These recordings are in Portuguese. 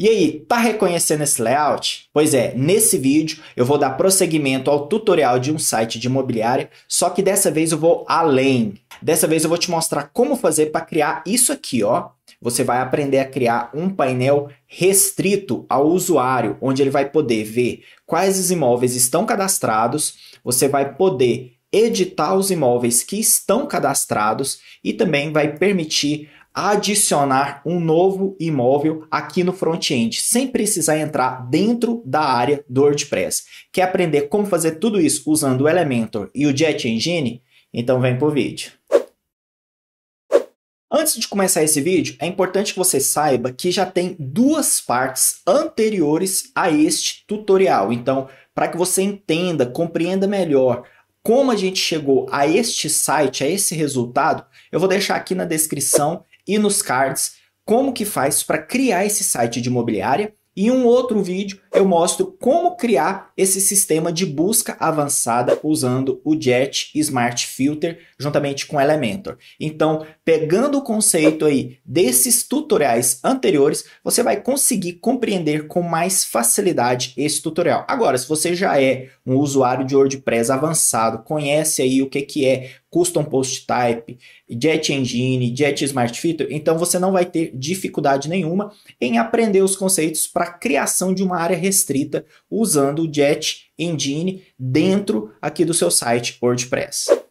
E aí, tá reconhecendo esse layout? Pois é, nesse vídeo eu vou dar prosseguimento ao tutorial de um site de imobiliária, só que dessa vez eu vou além. Dessa vez eu vou te mostrar como fazer para criar isso aqui, ó. Você vai aprender a criar um painel restrito ao usuário, onde ele vai poder ver quais os imóveis estão cadastrados, você vai poder editar os imóveis que estão cadastrados e também vai permitir adicionar um novo imóvel aqui no front-end, sem precisar entrar dentro da área do WordPress. Quer aprender como fazer tudo isso usando o Elementor e o Jet Engine? Então vem pro vídeo. Antes de começar esse vídeo, é importante que você saiba que já tem duas partes anteriores a este tutorial. Então, para que você entenda, compreenda melhor como a gente chegou a este site, a esse resultado, eu vou deixar aqui na descrição e nos cards como que faz para criar esse site de imobiliária. E um outro vídeo eu mostro como criar esse sistema de busca avançada usando o Jet Smart Filter juntamente com Elementor. Então, pegando o conceito aí desses tutoriais anteriores, você vai conseguir compreender com mais facilidade esse tutorial. Agora, se você já é um usuário de WordPress avançado, conhece aí o que, que é Custom Post Type, Jet Engine, Jet Smart Filter, então você não vai ter dificuldade nenhuma em aprender os conceitos para criação de uma área restrita usando o Jet Engine dentro aqui do seu site WordPress.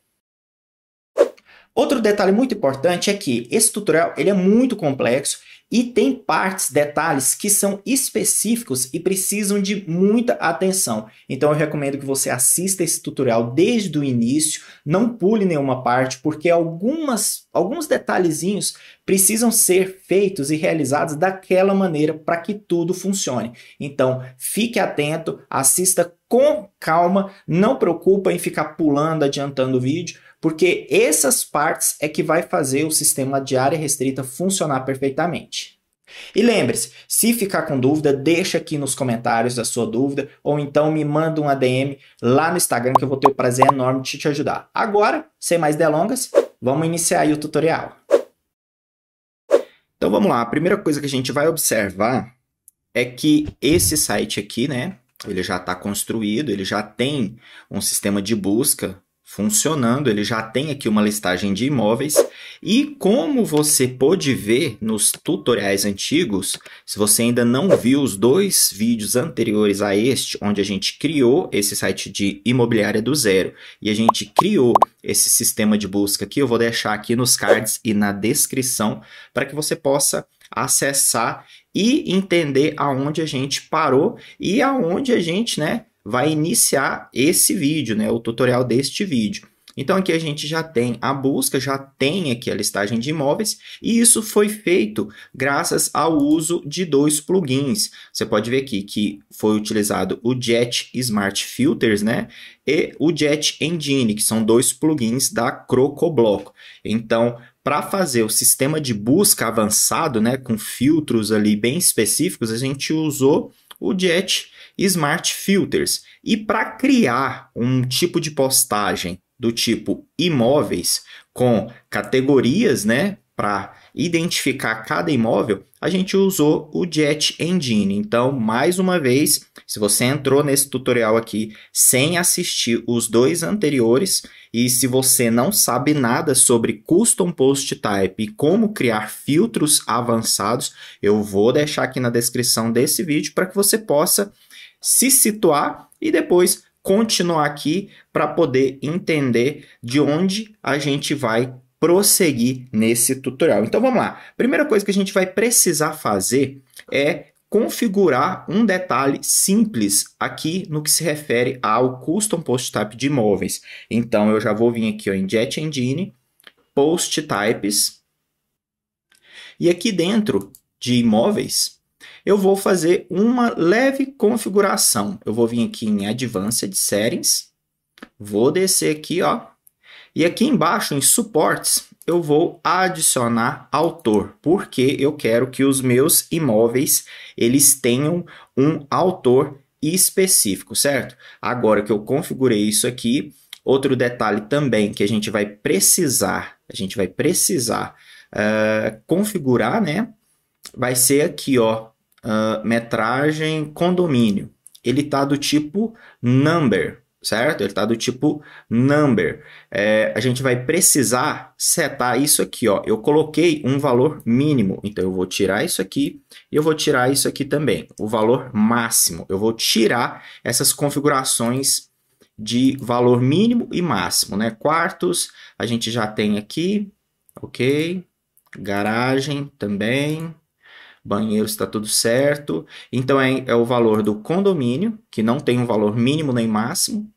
Outro detalhe muito importante é que esse tutorial ele é muito complexo e tem partes, detalhes que são específicos e precisam de muita atenção. Então eu recomendo que você assista esse tutorial desde o início, não pule nenhuma parte, porque algumas, alguns detalhezinhos precisam ser feitos e realizados daquela maneira para que tudo funcione. Então fique atento, assista com calma, não preocupa em ficar pulando, adiantando o vídeo porque essas partes é que vai fazer o sistema de área restrita funcionar perfeitamente. E lembre-se, se ficar com dúvida, deixa aqui nos comentários a sua dúvida ou então me manda um ADM lá no Instagram que eu vou ter o prazer enorme de te ajudar. Agora, sem mais delongas, vamos iniciar aí o tutorial. Então vamos lá, a primeira coisa que a gente vai observar é que esse site aqui, né, ele já está construído, ele já tem um sistema de busca funcionando, ele já tem aqui uma listagem de imóveis e como você pôde ver nos tutoriais antigos, se você ainda não viu os dois vídeos anteriores a este, onde a gente criou esse site de imobiliária do zero e a gente criou esse sistema de busca aqui, eu vou deixar aqui nos cards e na descrição para que você possa acessar e entender aonde a gente parou e aonde a gente, né, vai iniciar esse vídeo, né, o tutorial deste vídeo. Então aqui a gente já tem a busca, já tem aqui a listagem de imóveis e isso foi feito graças ao uso de dois plugins. Você pode ver aqui que foi utilizado o Jet Smart Filters, né? E o Jet Engine, que são dois plugins da Crocobloco. Então, para fazer o sistema de busca avançado, né, com filtros ali bem específicos, a gente usou o Jet Smart Filters. E para criar um tipo de postagem do tipo imóveis com categorias, né, para identificar cada imóvel, a gente usou o Jet Engine. Então, mais uma vez, se você entrou nesse tutorial aqui sem assistir os dois anteriores e se você não sabe nada sobre Custom Post Type e como criar filtros avançados, eu vou deixar aqui na descrição desse vídeo para que você possa se situar e depois continuar aqui para poder entender de onde a gente vai prosseguir nesse tutorial. Então vamos lá. Primeira coisa que a gente vai precisar fazer é configurar um detalhe simples aqui no que se refere ao custom post type de imóveis. Então eu já vou vir aqui ó, em Jet Engine, post types, e aqui dentro de imóveis eu vou fazer uma leve configuração. Eu vou vir aqui em Advanced Settings, vou descer aqui ó, e aqui embaixo, em suportes, eu vou adicionar autor, porque eu quero que os meus imóveis eles tenham um autor específico, certo? Agora que eu configurei isso aqui, outro detalhe também que a gente vai precisar, a gente vai precisar uh, configurar, né? Vai ser aqui, ó, uh, metragem condomínio. Ele tá do tipo number, certo? Ele está do tipo number. É, a gente vai precisar setar isso aqui, ó. Eu coloquei um valor mínimo, então eu vou tirar isso aqui e eu vou tirar isso aqui também. O valor máximo, eu vou tirar essas configurações de valor mínimo e máximo, né? Quartos, a gente já tem aqui, ok? Garagem também, banheiro está tudo certo. Então é, é o valor do condomínio, que não tem um valor mínimo nem máximo.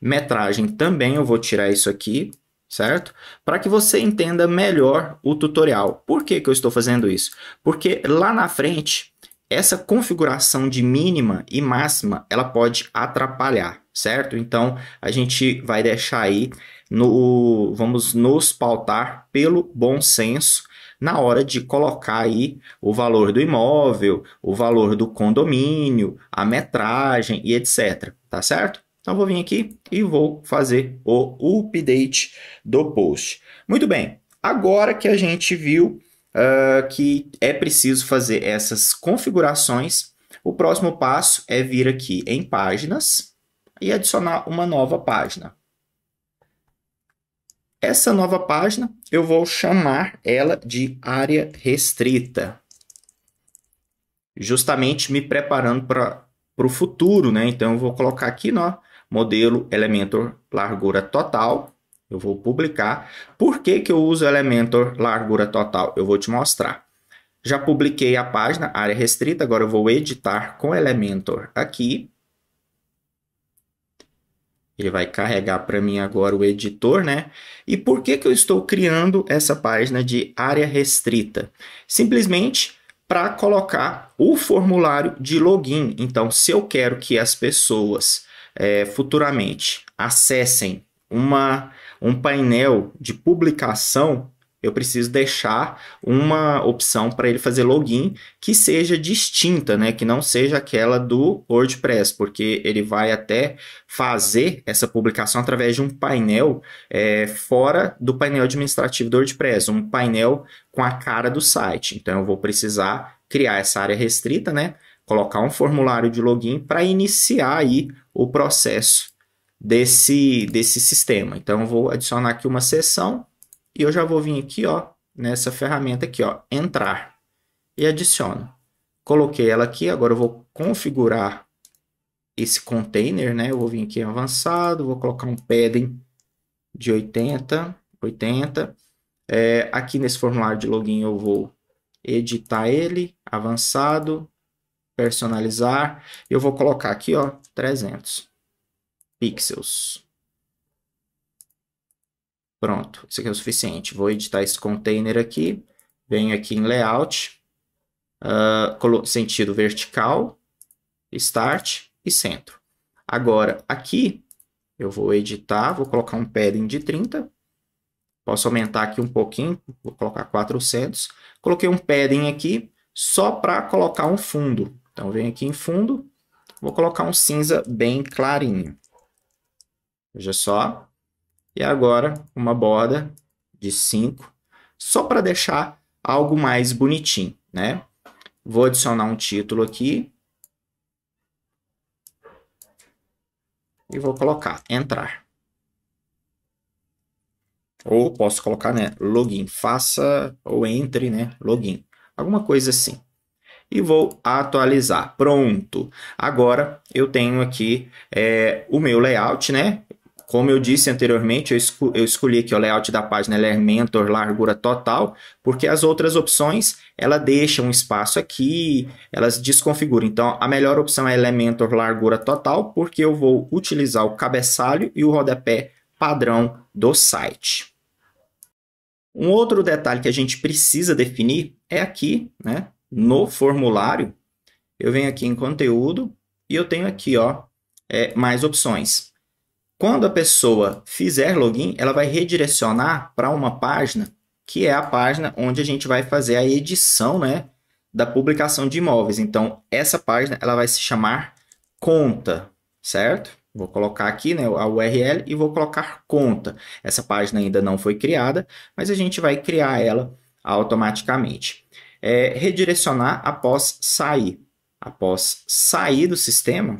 Metragem também eu vou tirar isso aqui, certo? Para que você entenda melhor o tutorial. Por que, que eu estou fazendo isso? Porque lá na frente, essa configuração de mínima e máxima, ela pode atrapalhar, certo? Então, a gente vai deixar aí, no, vamos nos pautar pelo bom senso na hora de colocar aí o valor do imóvel, o valor do condomínio, a metragem e etc. Tá certo? Então vou vir aqui e vou fazer o update do post. Muito bem, agora que a gente viu uh, que é preciso fazer essas configurações, o próximo passo é vir aqui em páginas e adicionar uma nova página. Essa nova página eu vou chamar ela de área restrita, justamente me preparando para o futuro, né? Então eu vou colocar aqui no né, modelo Elementor largura total, eu vou publicar. Por que, que eu uso Elementor largura total? Eu vou te mostrar. Já publiquei a página área restrita, agora eu vou editar com Elementor aqui ele vai carregar para mim agora o editor, né? E por que, que eu estou criando essa página de área restrita? Simplesmente para colocar o formulário de login. Então, se eu quero que as pessoas é, futuramente acessem uma, um painel de publicação eu preciso deixar uma opção para ele fazer login que seja distinta, né? Que não seja aquela do WordPress, porque ele vai até fazer essa publicação através de um painel é, fora do painel administrativo do WordPress, um painel com a cara do site. Então eu vou precisar criar essa área restrita, né? Colocar um formulário de login para iniciar aí o processo desse, desse sistema. Então eu vou adicionar aqui uma seção e eu já vou vir aqui, ó, nessa ferramenta aqui, ó, entrar e adiciono. Coloquei ela aqui, agora eu vou configurar esse container, né? Eu vou vir aqui em avançado, vou colocar um padding de 80, 80. É, aqui nesse formulário de login eu vou editar ele, avançado, personalizar. Eu vou colocar aqui, ó, 300 pixels. Pronto, isso aqui é o suficiente. Vou editar esse container aqui, venho aqui em layout, uh, sentido vertical, start e centro. Agora, aqui eu vou editar, vou colocar um padding de 30, posso aumentar aqui um pouquinho, vou colocar 400. Coloquei um padding aqui só para colocar um fundo. Então, venho aqui em fundo, vou colocar um cinza bem clarinho. Veja só, e agora uma borda de 5, só para deixar algo mais bonitinho, né? Vou adicionar um título aqui. E vou colocar entrar. Ou posso colocar, né, login, faça ou entre, né, login. Alguma coisa assim e vou atualizar. Pronto. Agora eu tenho aqui é, o meu layout, né? Como eu disse anteriormente, eu, eu escolhi que o layout da página é largura total, porque as outras opções, ela deixa um espaço aqui, elas desconfiguram. Então, a melhor opção é Elementor é largura total, porque eu vou utilizar o cabeçalho e o rodapé padrão do site. Um outro detalhe que a gente precisa definir é aqui, né, no formulário, eu venho aqui em conteúdo e eu tenho aqui, ó, é, mais opções. Quando a pessoa fizer login, ela vai redirecionar para uma página que é a página onde a gente vai fazer a edição, né, da publicação de imóveis. Então, essa página ela vai se chamar conta, certo? Vou colocar aqui, né, a URL e vou colocar conta. Essa página ainda não foi criada, mas a gente vai criar ela automaticamente. É, redirecionar após sair. Após sair do sistema,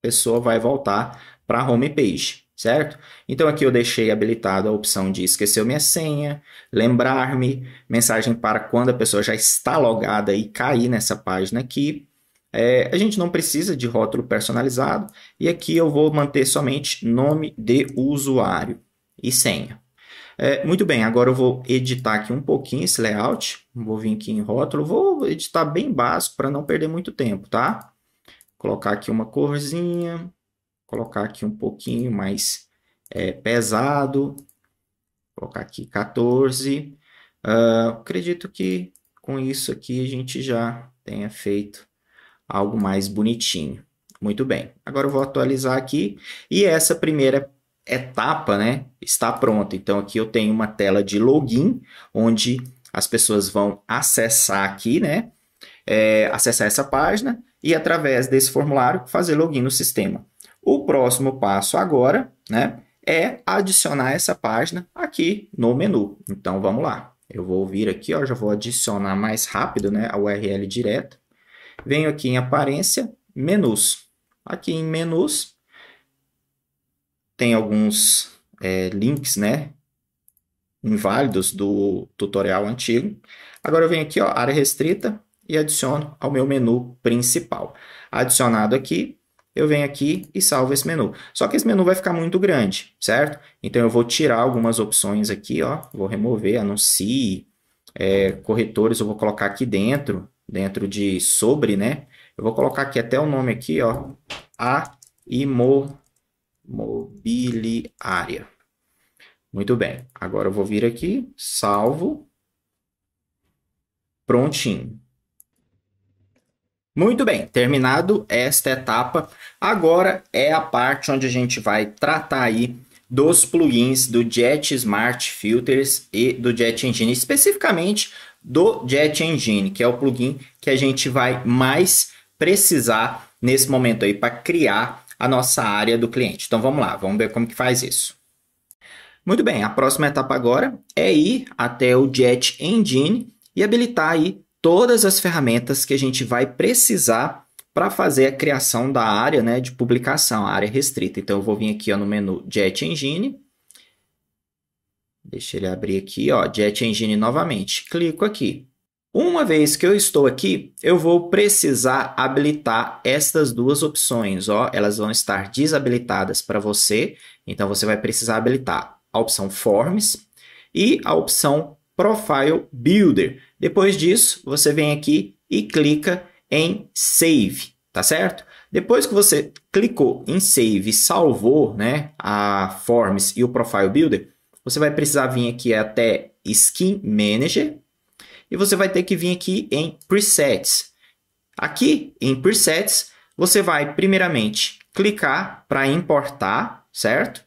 a pessoa vai voltar para a home page, certo? Então aqui eu deixei habilitado a opção de esquecer minha senha, lembrar-me, mensagem para quando a pessoa já está logada e cair nessa página aqui. É, a gente não precisa de rótulo personalizado e aqui eu vou manter somente nome de usuário e senha. É, muito bem, agora eu vou editar aqui um pouquinho esse layout. Vou vir aqui em rótulo, vou editar bem básico para não perder muito tempo, tá? Colocar aqui uma corzinha, colocar aqui um pouquinho mais é, pesado, colocar aqui 14. Uh, ah, acredito que com isso aqui a gente já tenha feito algo mais bonitinho. Muito bem, agora eu vou atualizar aqui e essa primeira etapa né, está pronta. Então aqui eu tenho uma tela de login, onde as pessoas vão acessar aqui, né? É, acessar essa página e através desse formulário fazer login no sistema. O próximo passo agora né, é adicionar essa página aqui no menu. Então vamos lá. Eu vou vir aqui, ó, já vou adicionar mais rápido né, a URL direto. Venho aqui em aparência, menus. Aqui em menus tem alguns é, links né, inválidos do tutorial antigo. Agora eu venho aqui, ó, área restrita, e adiciono ao meu menu principal. Adicionado aqui, eu venho aqui e salvo esse menu. Só que esse menu vai ficar muito grande, certo? Então eu vou tirar algumas opções aqui, ó. Vou remover, anuncie, é, corretores eu vou colocar aqui dentro, dentro de sobre, né? Eu vou colocar aqui até o nome aqui, ó. A imobiliária. Muito bem. Agora eu vou vir aqui, salvo. Prontinho. Muito bem, terminado esta etapa, agora é a parte onde a gente vai tratar aí dos plugins do Jet Smart Filters e do Jet Engine, especificamente do Jet Engine, que é o plugin que a gente vai mais precisar nesse momento aí para criar a nossa área do cliente. Então vamos lá, vamos ver como que faz isso. Muito bem, a próxima etapa agora é ir até o Jet Engine e habilitar aí todas as ferramentas que a gente vai precisar para fazer a criação da área né, de publicação, a área restrita. Então, eu vou vir aqui ó, no menu Jet Engine. Deixa ele abrir aqui, ó, Jet Engine novamente. Clico aqui. Uma vez que eu estou aqui, eu vou precisar habilitar estas duas opções, ó, elas vão estar desabilitadas para você, então você vai precisar habilitar a opção Forms e a opção Profile Builder. Depois disso, você vem aqui e clica em Save, tá certo? Depois que você clicou em Save, salvou né, a Forms e o Profile Builder, você vai precisar vir aqui até Skin Manager e você vai ter que vir aqui em Presets. Aqui em Presets, você vai primeiramente clicar para importar, certo?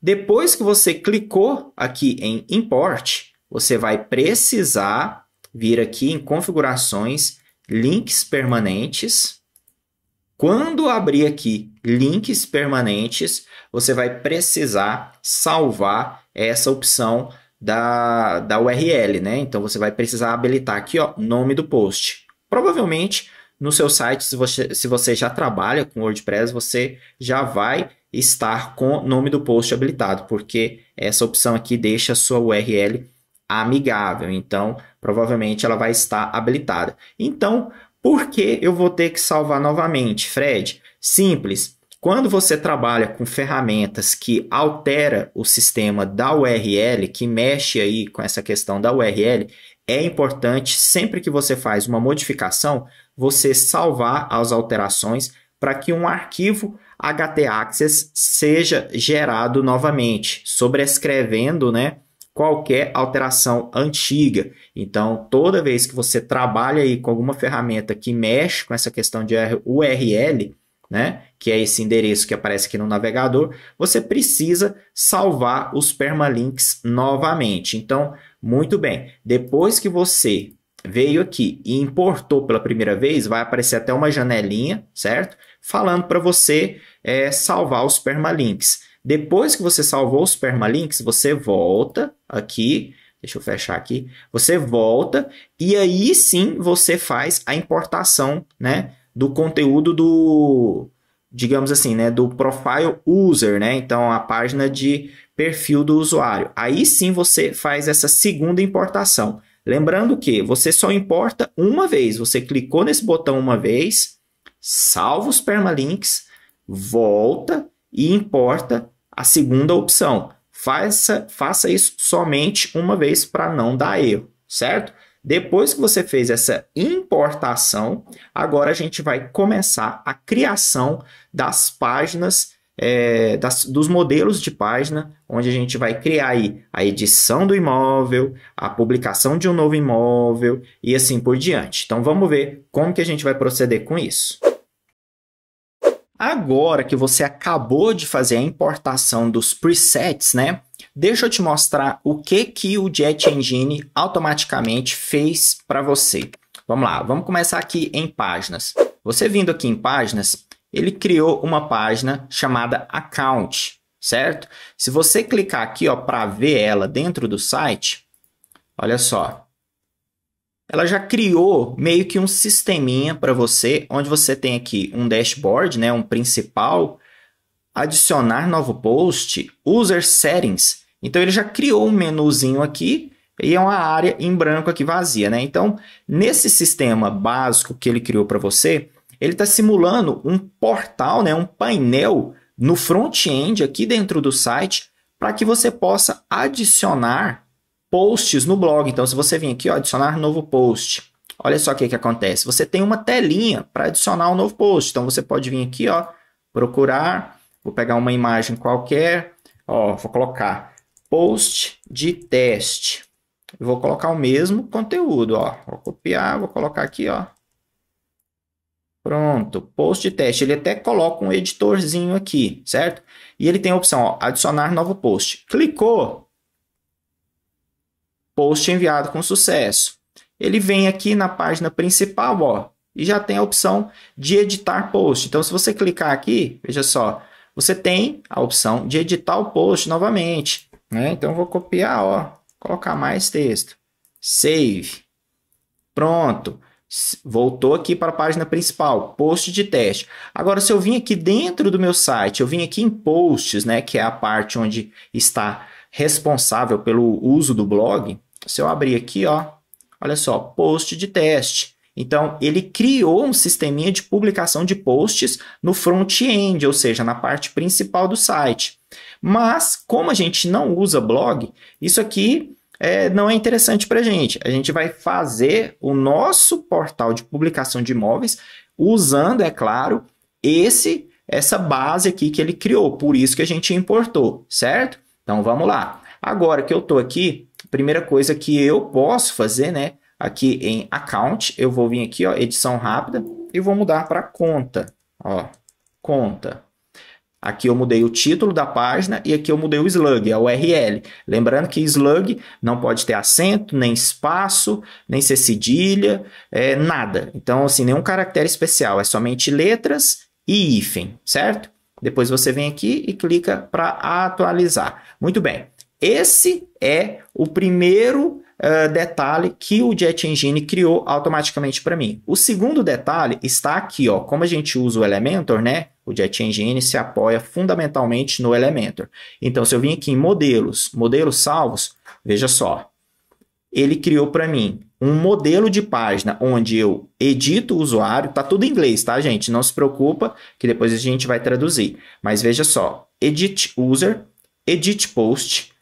Depois que você clicou aqui em Import, você vai precisar vir aqui em configurações, links permanentes. Quando abrir aqui links permanentes, você vai precisar salvar essa opção da, da URL, né? Então você vai precisar habilitar aqui, ó, nome do post. Provavelmente no seu site, se você, se você já trabalha com WordPress, você já vai estar com o nome do post habilitado, porque essa opção aqui deixa a sua URL amigável. Então, provavelmente ela vai estar habilitada. Então, por que eu vou ter que salvar novamente, Fred? Simples. Quando você trabalha com ferramentas que altera o sistema da URL, que mexe aí com essa questão da URL, é importante sempre que você faz uma modificação, você salvar as alterações para que um arquivo HT Access seja gerado novamente, sobrescrevendo, né, qualquer alteração antiga. Então, toda vez que você trabalha aí com alguma ferramenta que mexe com essa questão de URL, né, que é esse endereço que aparece aqui no navegador, você precisa salvar os permalinks novamente. Então, muito bem, depois que você veio aqui e importou pela primeira vez, vai aparecer até uma janelinha, certo? Falando para você é, salvar os permalinks. Depois que você salvou os permalinks, você volta aqui, deixa eu fechar aqui, você volta e aí sim você faz a importação, né, do conteúdo do, digamos assim, né, do profile user, né? Então a página de perfil do usuário. Aí sim você faz essa segunda importação. Lembrando que você só importa uma vez. Você clicou nesse botão uma vez, salva os permalinks, volta e importa a segunda opção, faça, faça isso somente uma vez para não dar erro, certo? Depois que você fez essa importação, agora a gente vai começar a criação das páginas, é, das, dos modelos de página, onde a gente vai criar aí a edição do imóvel, a publicação de um novo imóvel e assim por diante. Então vamos ver como que a gente vai proceder com isso. Agora que você acabou de fazer a importação dos presets, né? Deixa eu te mostrar o que que o Jet Engine automaticamente fez para você. Vamos lá, vamos começar aqui em páginas. Você vindo aqui em páginas, ele criou uma página chamada Account, certo? Se você clicar aqui, ó, para ver ela dentro do site, olha só ela já criou meio que um sisteminha para você, onde você tem aqui um dashboard, né, um principal, adicionar novo post, user settings. Então ele já criou um menuzinho aqui e é uma área em branco aqui vazia, né? Então, nesse sistema básico que ele criou para você, ele está simulando um portal, né, um painel no front-end aqui dentro do site para que você possa adicionar posts no blog. Então, se você vir aqui, ó, adicionar novo post, olha só o que, que acontece. Você tem uma telinha para adicionar um novo post. Então, você pode vir aqui, ó, procurar, vou pegar uma imagem qualquer, ó, vou colocar post de teste. vou colocar o mesmo conteúdo, ó. Vou copiar, vou colocar aqui, ó. Pronto, post de teste. Ele até coloca um editorzinho aqui, certo? E ele tem a opção, ó, adicionar novo post. Clicou, Post enviado com sucesso. Ele vem aqui na página principal, ó, e já tem a opção de editar post. Então, se você clicar aqui, veja só, você tem a opção de editar o post novamente. Né? Então, vou copiar, ó, colocar mais texto. Save. Pronto. Voltou aqui para a página principal, post de teste. Agora, se eu vim aqui dentro do meu site, eu vim aqui em posts, né, que é a parte onde está responsável pelo uso do blog, se eu abrir aqui, ó, olha só, post de teste. Então, ele criou um sisteminha de publicação de posts no front-end, ou seja, na parte principal do site. Mas, como a gente não usa blog, isso aqui é, não é interessante para a gente. A gente vai fazer o nosso portal de publicação de imóveis usando, é claro, esse essa base aqui que ele criou. Por isso que a gente importou, certo? Então, vamos lá. Agora que eu estou aqui Primeira coisa que eu posso fazer, né? Aqui em account, eu vou vir aqui, ó, edição rápida e vou mudar para conta, ó, conta. Aqui eu mudei o título da página e aqui eu mudei o slug, a URL. Lembrando que slug não pode ter acento, nem espaço, nem ser cedilha, é, nada. Então, assim, nenhum caractere especial, é somente letras e hífen, certo? Depois você vem aqui e clica para atualizar. Muito bem. Esse é o primeiro uh, detalhe que o Jet Engine criou automaticamente para mim. O segundo detalhe está aqui, ó. Como a gente usa o Elementor, né? O Jet Engine se apoia fundamentalmente no Elementor. Então, se eu vim aqui em modelos, modelos salvos, veja só. Ele criou para mim um modelo de página onde eu edito o usuário, tá tudo em inglês, tá, gente? Não se preocupa que depois a gente vai traduzir. Mas veja só, edit user, edit post,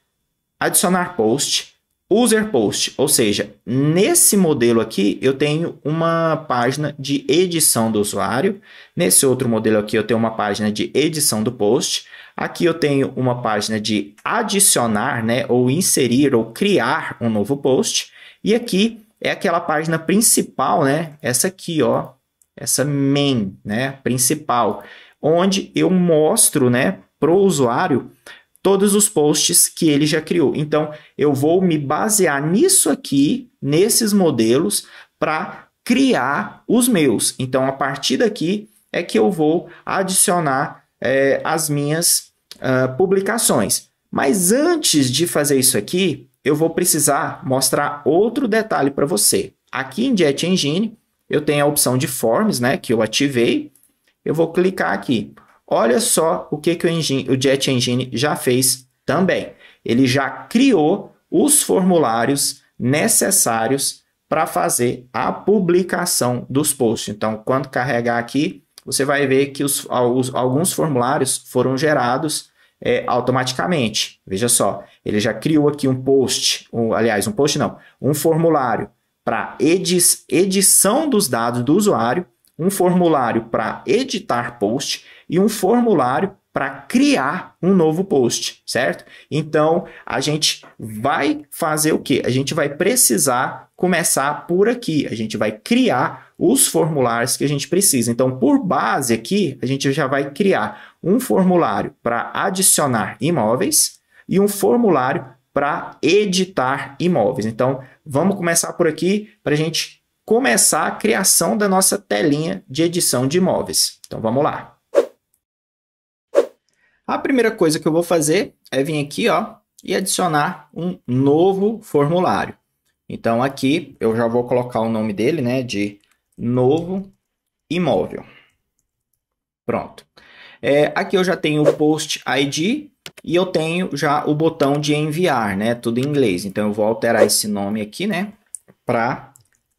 adicionar post, user post, ou seja, nesse modelo aqui eu tenho uma página de edição do usuário, nesse outro modelo aqui eu tenho uma página de edição do post, aqui eu tenho uma página de adicionar, né, ou inserir ou criar um novo post, e aqui é aquela página principal, né, essa aqui, ó, essa main, né, principal, onde eu mostro, né, pro usuário todos os posts que ele já criou. Então, eu vou me basear nisso aqui, nesses modelos, para criar os meus. Então, a partir daqui é que eu vou adicionar é, as minhas uh, publicações. Mas antes de fazer isso aqui, eu vou precisar mostrar outro detalhe para você. Aqui em Jet Engine, eu tenho a opção de Forms, né, que eu ativei. Eu vou clicar aqui. Olha só o que, que o, engine, o Jet Engine já fez também. Ele já criou os formulários necessários para fazer a publicação dos posts. Então, quando carregar aqui, você vai ver que os, alguns formulários foram gerados é, automaticamente. Veja só, ele já criou aqui um post, um, aliás, um post não, um formulário para edição dos dados do usuário, um formulário para editar post e um formulário para criar um novo post, certo? Então, a gente vai fazer o quê? A gente vai precisar começar por aqui. A gente vai criar os formulários que a gente precisa. Então, por base aqui, a gente já vai criar um formulário para adicionar imóveis e um formulário para editar imóveis. Então, vamos começar por aqui para a gente começar a criação da nossa telinha de edição de imóveis. Então, vamos lá. A primeira coisa que eu vou fazer é vir aqui ó, e adicionar um novo formulário. Então aqui eu já vou colocar o nome dele né, de novo imóvel. Pronto. É, aqui eu já tenho o post ID e eu tenho já o botão de enviar, né? Tudo em inglês. Então eu vou alterar esse nome aqui, né? Para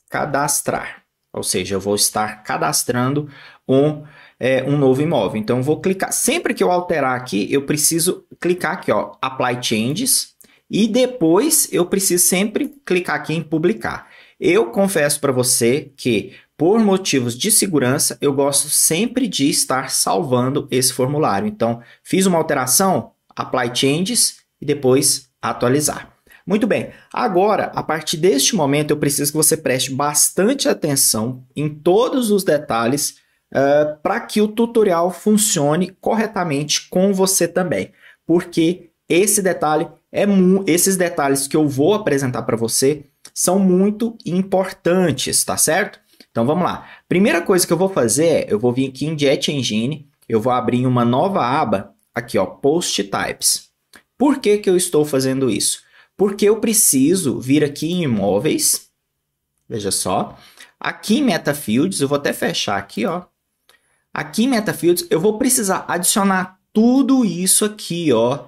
cadastrar. Ou seja, eu vou estar cadastrando um é, um novo imóvel. Então, vou clicar. Sempre que eu alterar aqui, eu preciso clicar aqui, ó, Apply Changes. E depois, eu preciso sempre clicar aqui em Publicar. Eu confesso para você que, por motivos de segurança, eu gosto sempre de estar salvando esse formulário. Então, fiz uma alteração, Apply Changes e depois Atualizar. Muito bem, agora, a partir deste momento, eu preciso que você preste bastante atenção em todos os detalhes uh, eh, para que o tutorial funcione corretamente com você também, porque esse detalhe é esses detalhes que eu vou apresentar para você são muito importantes, tá certo? Então vamos lá. Primeira coisa que eu vou fazer é, eu vou vir aqui em Jet Engine, eu vou abrir uma nova aba aqui, ó, Post Types. Por que que eu estou fazendo isso? Porque eu preciso vir aqui em imóveis, veja só, aqui em Meta Fields, eu vou até fechar aqui, ó, Aqui em MetaFields, eu vou precisar adicionar tudo isso aqui, ó.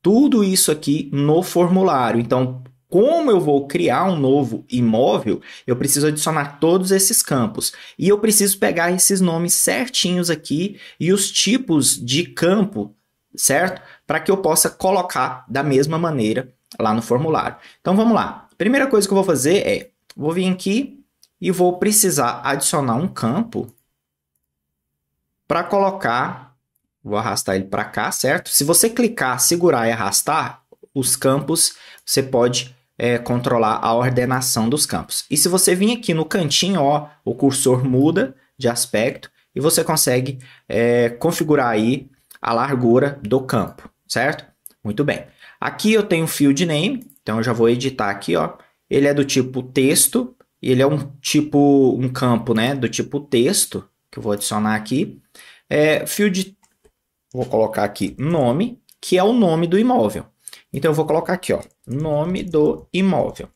Tudo isso aqui no formulário. Então, como eu vou criar um novo imóvel, eu preciso adicionar todos esses campos. E eu preciso pegar esses nomes certinhos aqui e os tipos de campo, certo? Para que eu possa colocar da mesma maneira lá no formulário. Então vamos lá. Primeira coisa que eu vou fazer é, vou vir aqui e vou precisar adicionar um campo para colocar, vou arrastar ele para cá, certo? Se você clicar, segurar e arrastar os campos, você pode é, controlar a ordenação dos campos. E se você vir aqui no cantinho, ó, o cursor muda de aspecto e você consegue é, configurar aí a largura do campo, certo? Muito bem. Aqui eu tenho field name, então eu já vou editar aqui, ó. Ele é do tipo texto, ele é um tipo um campo, né, do tipo texto que eu vou adicionar aqui. É, field, vou colocar aqui nome, que é o nome do imóvel. Então, eu vou colocar aqui, ó, nome do imóvel.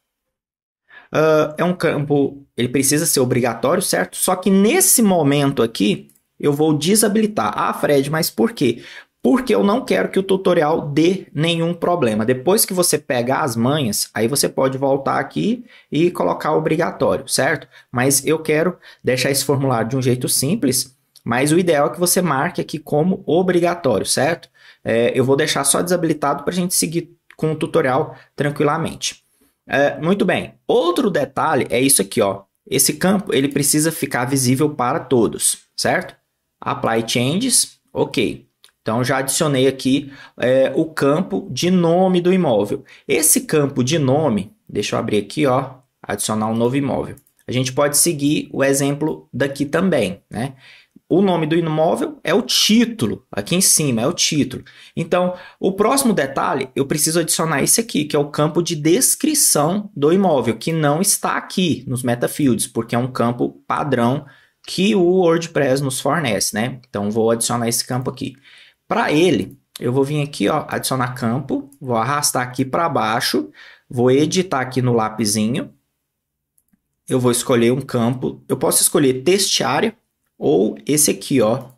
Uh, é um campo, ele precisa ser obrigatório, certo? Só que nesse momento aqui, eu vou desabilitar. Ah, Fred, mas por quê? porque eu não quero que o tutorial dê nenhum problema. Depois que você pegar as manhas, aí você pode voltar aqui e colocar obrigatório, certo? Mas eu quero deixar esse formulário de um jeito simples, mas o ideal é que você marque aqui como obrigatório, certo? É, eu vou deixar só desabilitado para a gente seguir com o tutorial tranquilamente. É, muito bem, outro detalhe é isso aqui, ó. Esse campo ele precisa ficar visível para todos, certo? Apply Changes, ok. Então, já adicionei aqui é, o campo de nome do imóvel. Esse campo de nome, deixa eu abrir aqui, ó, adicionar um novo imóvel. A gente pode seguir o exemplo daqui também, né? O nome do imóvel é o título, aqui em cima é o título. Então, o próximo detalhe, eu preciso adicionar esse aqui, que é o campo de descrição do imóvel, que não está aqui nos metafields, porque é um campo padrão que o WordPress nos fornece, né? Então, vou adicionar esse campo aqui. Para ele, eu vou vir aqui, ó, adicionar campo, vou arrastar aqui para baixo, vou editar aqui no lapisinho, eu vou escolher um campo, eu posso escolher teste área ou esse aqui, ó,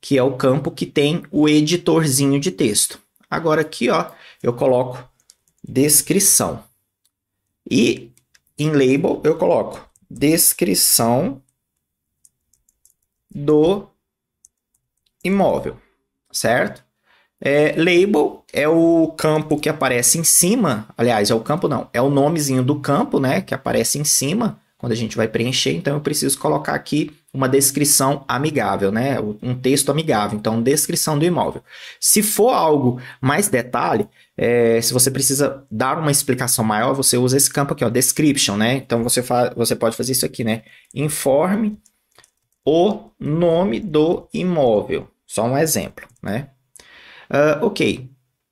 que é o campo que tem o editorzinho de texto. Agora aqui, ó, eu coloco descrição. E em label eu coloco descrição do imóvel certo? É, label é o campo que aparece em cima, aliás, é o campo não, é o nomezinho do campo, né, que aparece em cima quando a gente vai preencher, então eu preciso colocar aqui uma descrição amigável, né, um texto amigável, então descrição do imóvel. Se for algo mais detalhe, é, se você precisa dar uma explicação maior, você usa esse campo aqui, ó, description, né, então você, você pode fazer isso aqui, né, informe o nome do imóvel, só um exemplo né? Uh, ok,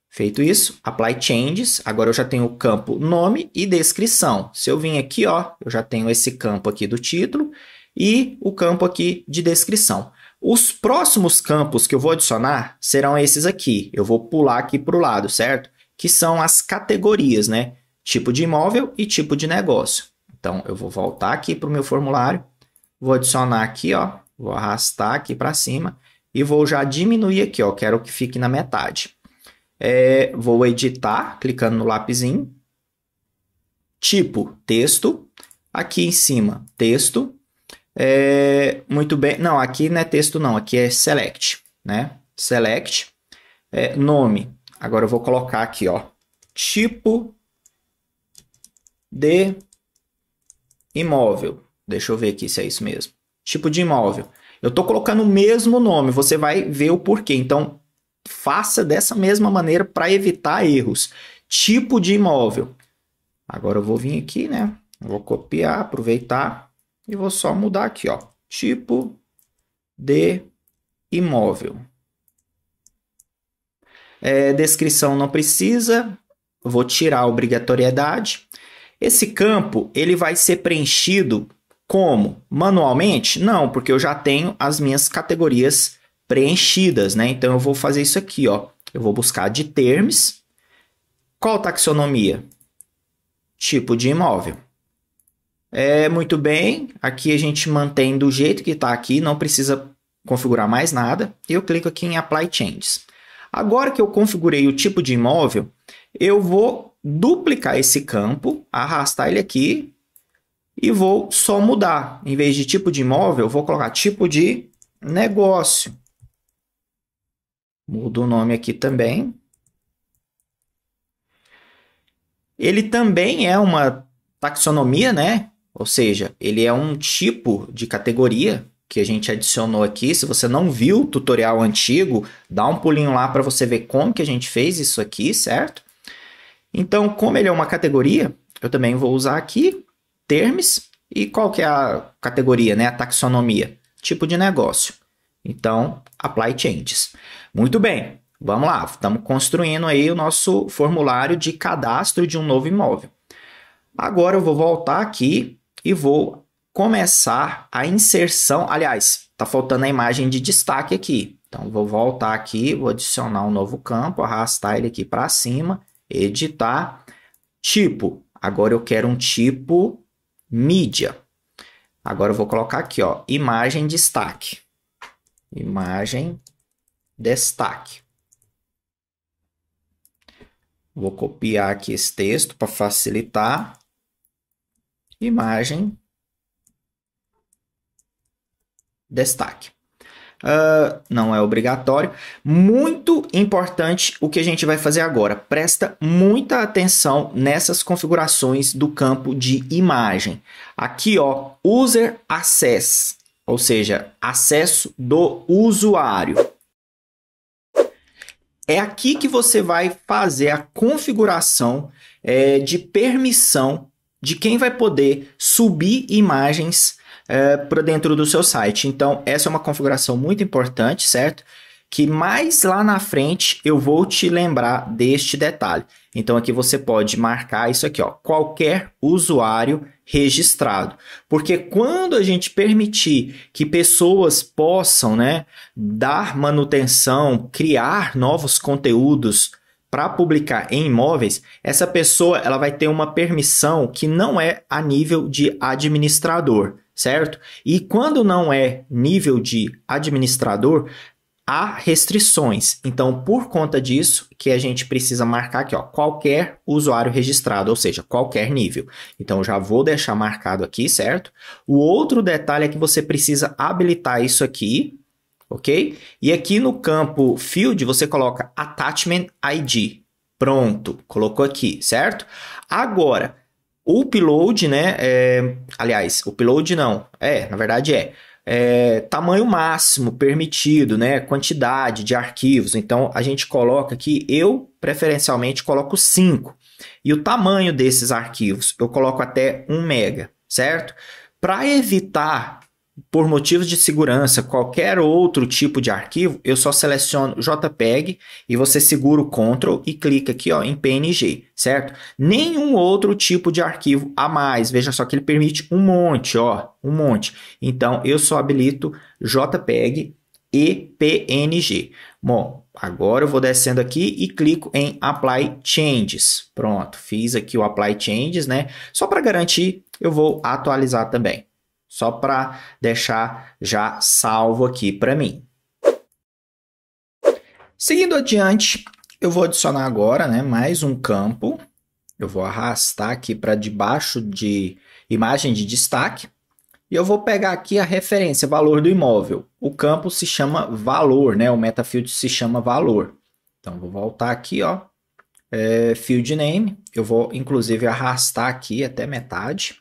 feito isso, apply changes. Agora eu já tenho o campo nome e descrição. Se eu vim aqui, ó, eu já tenho esse campo aqui do título e o campo aqui de descrição. Os próximos campos que eu vou adicionar serão esses aqui. Eu vou pular aqui para o lado, certo? Que são as categorias, né? Tipo de imóvel e tipo de negócio. Então, eu vou voltar aqui para o meu formulário, vou adicionar aqui, ó, vou arrastar aqui para cima e vou já diminuir aqui, ó, quero que fique na metade. É, vou editar, clicando no lapisinho, tipo texto, aqui em cima texto, é, muito bem, não, aqui não é texto não, aqui é select, né, select, é, nome, agora eu vou colocar aqui, ó, tipo de imóvel, deixa eu ver aqui se é isso mesmo, tipo de imóvel, eu estou colocando o mesmo nome, você vai ver o porquê. Então, faça dessa mesma maneira para evitar erros. Tipo de imóvel. Agora eu vou vir aqui, né? Vou copiar, aproveitar e vou só mudar aqui, ó. Tipo de imóvel. É, descrição não precisa. Vou tirar a obrigatoriedade. Esse campo ele vai ser preenchido como? Manualmente? Não, porque eu já tenho as minhas categorias preenchidas, né? Então eu vou fazer isso aqui, ó. Eu vou buscar de termos. Qual taxonomia? Tipo de imóvel. É, muito bem, aqui a gente mantém do jeito que está aqui, não precisa configurar mais nada. Eu clico aqui em Apply Changes. Agora que eu configurei o tipo de imóvel, eu vou duplicar esse campo, arrastar ele aqui e vou só mudar. Em vez de tipo de imóvel, vou colocar tipo de negócio. Mudo o nome aqui também. Ele também é uma taxonomia, né? Ou seja, ele é um tipo de categoria que a gente adicionou aqui. Se você não viu o tutorial antigo, dá um pulinho lá para você ver como que a gente fez isso aqui, certo? Então, como ele é uma categoria, eu também vou usar aqui termos e qual que é a categoria, né? A taxonomia, tipo de negócio. Então, apply changes. Muito bem, vamos lá. Estamos construindo aí o nosso formulário de cadastro de um novo imóvel. Agora eu vou voltar aqui e vou começar a inserção. Aliás, está faltando a imagem de destaque aqui. Então, vou voltar aqui, vou adicionar um novo campo, arrastar ele aqui para cima, editar. Tipo, agora eu quero um tipo mídia. Agora eu vou colocar aqui, ó, imagem destaque. Imagem destaque. Vou copiar aqui esse texto para facilitar. Imagem destaque. Uh, não é obrigatório. Muito importante o que a gente vai fazer agora. Presta muita atenção nessas configurações do campo de imagem. Aqui, ó, User Access, ou seja, acesso do usuário. É aqui que você vai fazer a configuração é, de permissão de quem vai poder subir imagens é, para dentro do seu site. Então, essa é uma configuração muito importante, certo? Que mais lá na frente eu vou te lembrar deste detalhe. Então, aqui você pode marcar isso aqui, ó, qualquer usuário registrado. Porque quando a gente permitir que pessoas possam né, dar manutenção, criar novos conteúdos para publicar em imóveis, essa pessoa ela vai ter uma permissão que não é a nível de administrador certo? E quando não é nível de administrador, há restrições. Então, por conta disso, que a gente precisa marcar aqui, ó, qualquer usuário registrado, ou seja, qualquer nível. Então, já vou deixar marcado aqui, certo? O outro detalhe é que você precisa habilitar isso aqui, ok? E aqui no campo Field, você coloca Attachment ID. Pronto, colocou aqui, certo? Agora, o upload, né? É, aliás, upload não. É, na verdade é. é. Tamanho máximo permitido, né? Quantidade de arquivos. Então a gente coloca aqui, eu preferencialmente coloco 5. E o tamanho desses arquivos eu coloco até 1 mega, certo? Para evitar por motivos de segurança, qualquer outro tipo de arquivo, eu só seleciono JPEG e você segura o Ctrl e clica aqui ó, em PNG, certo? Nenhum outro tipo de arquivo a mais. Veja só que ele permite um monte, ó, um monte. Então, eu só habilito JPEG e PNG. Bom, agora eu vou descendo aqui e clico em Apply Changes. Pronto, fiz aqui o Apply Changes, né? Só para garantir, eu vou atualizar também. Só para deixar já salvo aqui para mim. Seguindo adiante, eu vou adicionar agora né, mais um campo. Eu vou arrastar aqui para debaixo de imagem de destaque. E eu vou pegar aqui a referência, valor do imóvel. O campo se chama valor, né? O metafield se chama valor. Então, vou voltar aqui, ó. É, field name. Eu vou, inclusive, arrastar aqui até metade.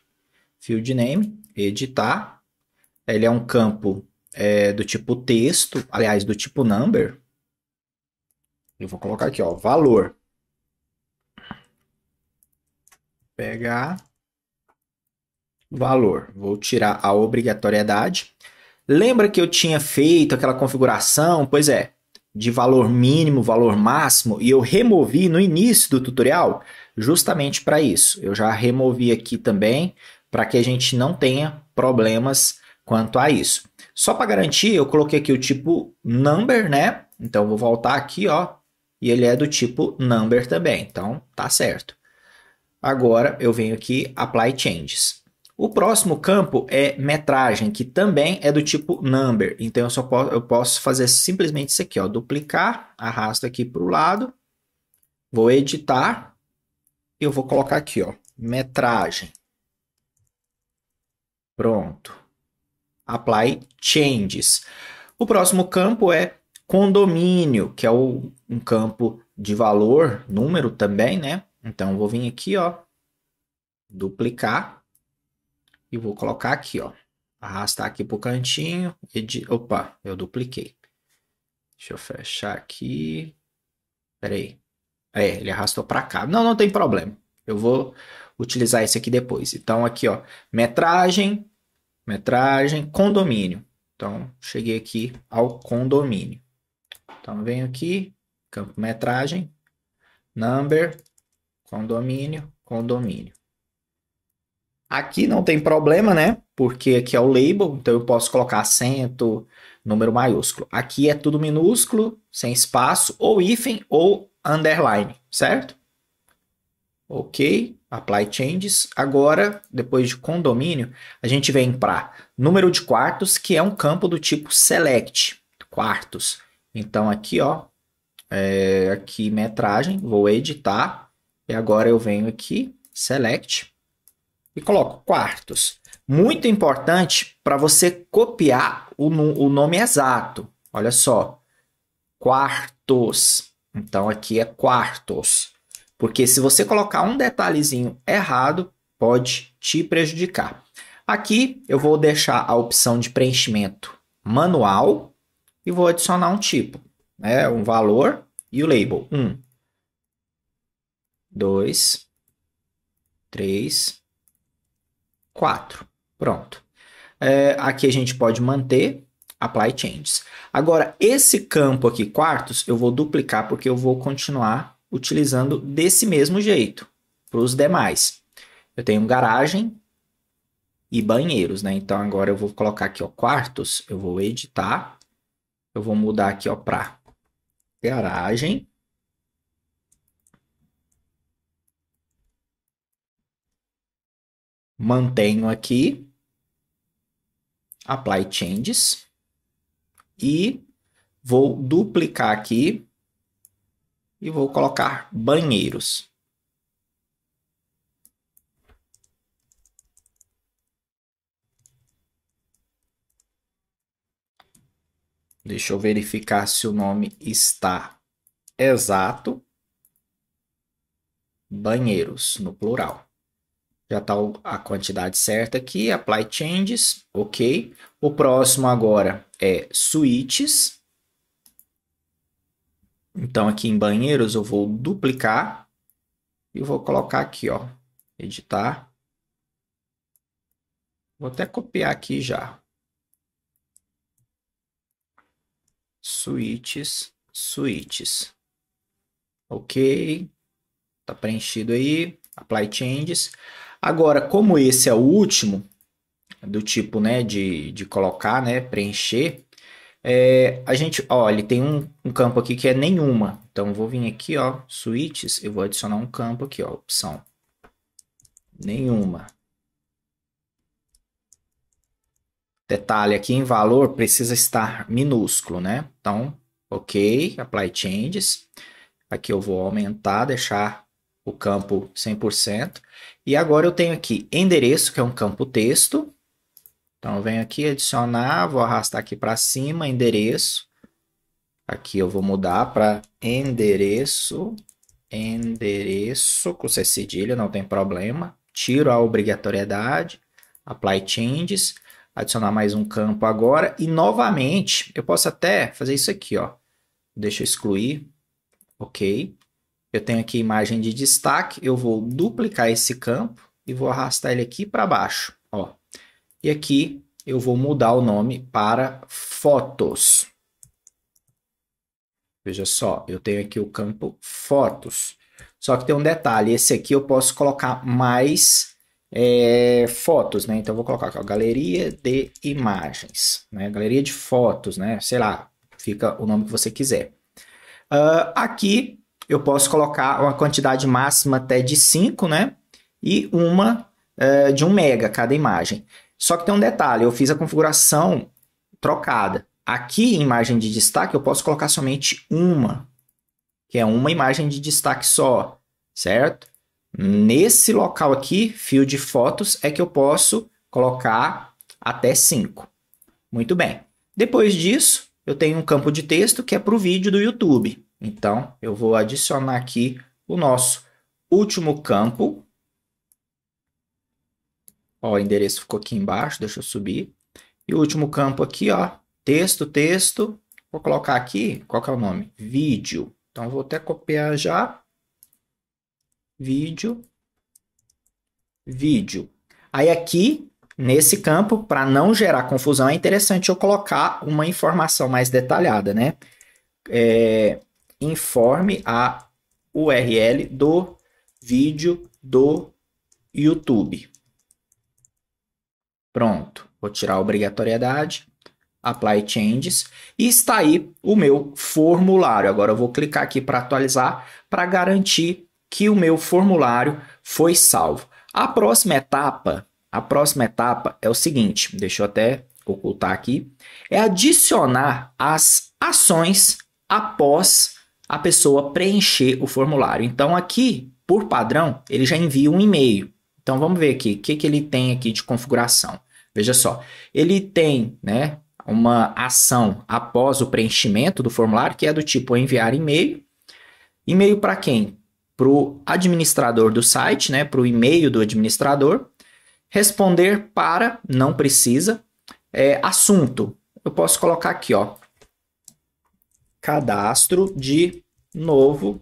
Field name editar. Ele é um campo é, do tipo texto, aliás, do tipo number. Eu vou colocar aqui, ó, valor. Pegar valor. Vou tirar a obrigatoriedade. Lembra que eu tinha feito aquela configuração? Pois é, de valor mínimo, valor máximo, e eu removi no início do tutorial justamente para isso. Eu já removi aqui também para que a gente não tenha problemas quanto a isso. Só para garantir, eu coloquei aqui o tipo number, né? Então vou voltar aqui, ó, e ele é do tipo number também. Então tá certo. Agora eu venho aqui apply changes. O próximo campo é metragem, que também é do tipo number. Então eu só posso, eu posso fazer simplesmente isso aqui, ó, duplicar, arrasto aqui para o lado, vou editar e eu vou colocar aqui, ó, metragem. Pronto. Apply changes. O próximo campo é condomínio, que é o, um campo de valor, número também, né? Então vou vir aqui, ó, duplicar e vou colocar aqui, ó. Arrastar aqui pro cantinho, edi... opa, eu dupliquei. Deixa eu fechar aqui. Peraí. É, ele arrastou para cá. Não, não tem problema. Eu vou utilizar esse aqui depois. Então, aqui, ó, metragem, metragem, condomínio. Então, cheguei aqui ao condomínio. Então, venho aqui, campo metragem, number, condomínio, condomínio. Aqui não tem problema, né? Porque aqui é o label, então eu posso colocar acento, número maiúsculo. Aqui é tudo minúsculo, sem espaço, ou hífen ou underline, certo? Ok. Apply Changes. Agora, depois de condomínio, a gente vem para número de quartos, que é um campo do tipo Select, quartos. Então aqui, ó, é, aqui metragem, vou editar. E agora eu venho aqui, Select, e coloco quartos. Muito importante para você copiar o, o nome exato. Olha só, quartos. Então aqui é quartos. Porque se você colocar um detalhezinho errado, pode te prejudicar. Aqui eu vou deixar a opção de preenchimento manual e vou adicionar um tipo, né? um valor e o label. 1, 2, 3, 4. Pronto. É, aqui a gente pode manter Apply Changes. Agora, esse campo aqui, quartos, eu vou duplicar porque eu vou continuar utilizando desse mesmo jeito para os demais. Eu tenho garagem e banheiros, né? Então agora eu vou colocar aqui, ó, quartos, eu vou editar, eu vou mudar aqui, ó, para garagem. Mantenho aqui, apply changes e vou duplicar aqui e vou colocar banheiros. Deixa eu verificar se o nome está exato. Banheiros, no plural. Já está a quantidade certa aqui. Apply changes, ok. O próximo agora é suítes. Então aqui em banheiros eu vou duplicar e vou colocar aqui, ó, editar. Vou até copiar aqui já. Suítes, suítes. Ok. Tá preenchido aí. Apply changes. Agora, como esse é o último, do tipo, né, de, de colocar, né, preencher, é, a gente, ó, ele tem um, um, campo aqui que é nenhuma. Então, vou vir aqui, ó, switches, eu vou adicionar um campo aqui, ó, opção. Nenhuma. Detalhe aqui em valor precisa estar minúsculo, né? Então, ok, apply changes. Aqui eu vou aumentar, deixar o campo 100%. E agora eu tenho aqui endereço, que é um campo texto. Então, eu venho aqui adicionar, vou arrastar aqui para cima, endereço. Aqui eu vou mudar para endereço, endereço, com C cedilha, não tem problema. Tiro a obrigatoriedade, apply changes, adicionar mais um campo agora. E novamente, eu posso até fazer isso aqui, ó. Deixa eu excluir, ok. Eu tenho aqui imagem de destaque, eu vou duplicar esse campo e vou arrastar ele aqui para baixo, ó. E aqui eu vou mudar o nome para fotos. Veja só, eu tenho aqui o campo fotos. Só que tem um detalhe, esse aqui eu posso colocar mais é, fotos, né? Então eu vou colocar aqui, ó, galeria de imagens, né? Galeria de fotos, né? Sei lá, fica o nome que você quiser. Uh, aqui eu posso colocar uma quantidade máxima até de 5, né? E uma uh, de 1 um mega cada imagem. Só que tem um detalhe, eu fiz a configuração trocada. Aqui em imagem de destaque eu posso colocar somente uma, que é uma imagem de destaque só, certo? Nesse local aqui, fio de fotos, é que eu posso colocar até 5. Muito bem. Depois disso, eu tenho um campo de texto que é para o vídeo do YouTube. Então, eu vou adicionar aqui o nosso último campo, Ó, o endereço ficou aqui embaixo, deixa eu subir. E o último campo aqui, ó, texto, texto. Vou colocar aqui, qual que é o nome? Vídeo. Então, vou até copiar já. Vídeo. Vídeo. Aí aqui, nesse campo, para não gerar confusão, é interessante eu colocar uma informação mais detalhada, né? É, informe a URL do vídeo do YouTube. Pronto, vou tirar a obrigatoriedade, apply changes e está aí o meu formulário. Agora eu vou clicar aqui para atualizar para garantir que o meu formulário foi salvo. A próxima etapa, a próxima etapa é o seguinte, deixa eu até ocultar aqui, é adicionar as ações após a pessoa preencher o formulário. Então aqui, por padrão, ele já envia um e-mail. Então vamos ver aqui, o que, que ele tem aqui de configuração. Veja só, ele tem né, uma ação após o preenchimento do formulário, que é do tipo enviar e-mail. E-mail para quem? Para o administrador do site, né, para o e-mail do administrador. Responder para, não precisa. É, assunto, eu posso colocar aqui, ó. Cadastro de novo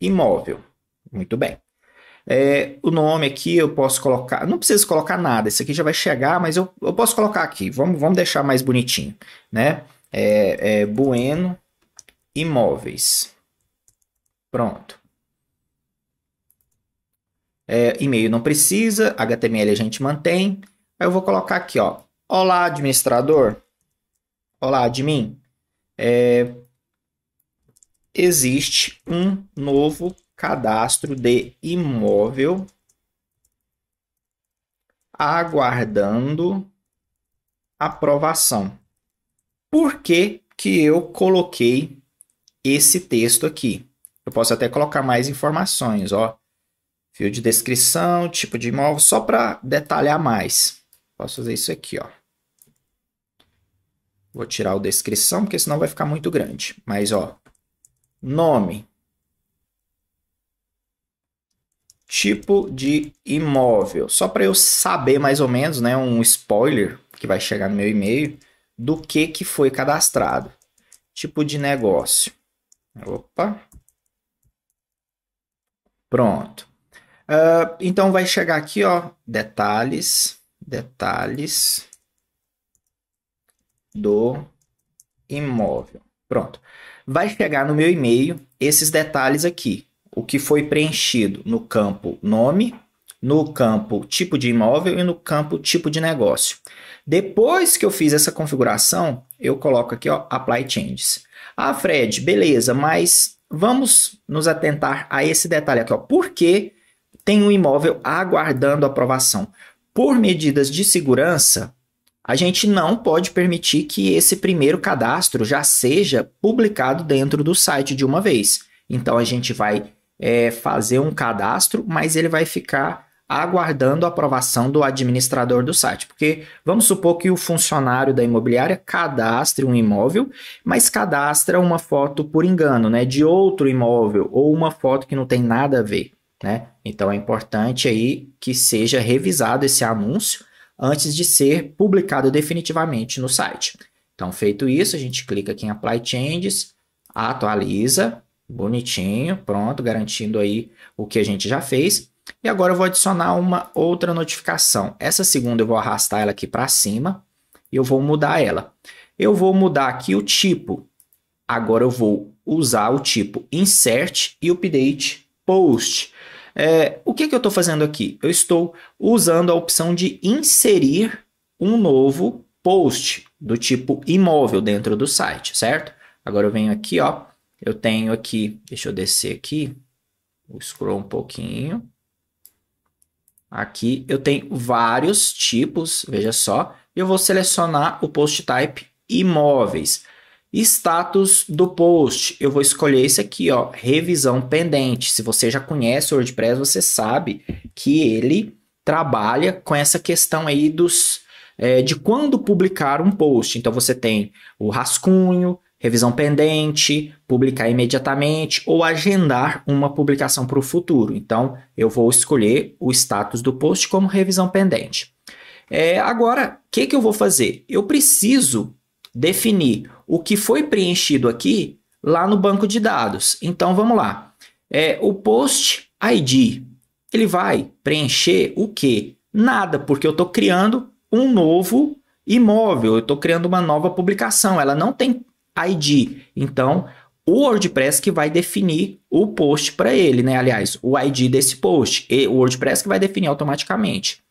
imóvel. Muito bem. É, o nome aqui eu posso colocar, não preciso colocar nada, isso aqui já vai chegar, mas eu, eu posso colocar aqui, vamos, vamos deixar mais bonitinho, né? É, é Bueno Imóveis. Pronto. É, e-mail não precisa, HTML a gente mantém. Aí eu vou colocar aqui, ó. Olá, administrador. Olá, admin. É, existe um novo cadastro de imóvel, aguardando aprovação. Por que, que eu coloquei esse texto aqui? Eu posso até colocar mais informações, ó. Fio de descrição, tipo de imóvel, só para detalhar mais. Posso fazer isso aqui, ó. Vou tirar o descrição, porque senão vai ficar muito grande. Mas, ó, nome, tipo de imóvel. Só para eu saber mais ou menos, né, um spoiler que vai chegar no meu e-mail do que que foi cadastrado. Tipo de negócio. Opa. Pronto. Uh, então vai chegar aqui, ó, detalhes, detalhes do imóvel. Pronto. Vai chegar no meu e-mail esses detalhes aqui o que foi preenchido no campo nome, no campo tipo de imóvel e no campo tipo de negócio. Depois que eu fiz essa configuração, eu coloco aqui ó, Apply Changes. Ah, Fred, beleza, mas vamos nos atentar a esse detalhe aqui. Ó. Por que tem um imóvel aguardando aprovação? Por medidas de segurança, a gente não pode permitir que esse primeiro cadastro já seja publicado dentro do site de uma vez. Então a gente vai é, fazer um cadastro, mas ele vai ficar aguardando a aprovação do administrador do site. Porque vamos supor que o funcionário da imobiliária cadastre um imóvel, mas cadastra uma foto por engano, né, de outro imóvel ou uma foto que não tem nada a ver, né? Então é importante aí que seja revisado esse anúncio antes de ser publicado definitivamente no site. Então feito isso, a gente clica aqui em Apply Changes, atualiza Bonitinho, pronto, garantindo aí o que a gente já fez. E agora eu vou adicionar uma outra notificação. Essa segunda eu vou arrastar ela aqui para cima e eu vou mudar ela. Eu vou mudar aqui o tipo. Agora eu vou usar o tipo insert e update post. É, o que, que eu estou fazendo aqui? Eu estou usando a opção de inserir um novo post do tipo imóvel dentro do site, certo? Agora eu venho aqui, ó, eu tenho aqui, deixa eu descer aqui, o scroll um pouquinho. Aqui eu tenho vários tipos, veja só. Eu vou selecionar o post type imóveis. Status do post, eu vou escolher esse aqui, ó, revisão pendente. Se você já conhece o WordPress, você sabe que ele trabalha com essa questão aí dos é, de quando publicar um post. Então você tem o rascunho, revisão pendente, publicar imediatamente ou agendar uma publicação para o futuro. Então, eu vou escolher o status do post como revisão pendente. É, agora, o que, que eu vou fazer? Eu preciso definir o que foi preenchido aqui lá no banco de dados. Então, vamos lá. É, o post ID, ele vai preencher o quê? Nada, porque eu estou criando um novo imóvel, eu estou criando uma nova publicação. Ela não tem ID. Então, o WordPress que vai definir o post para ele, né? Aliás, o ID desse post, e o WordPress que vai definir automaticamente.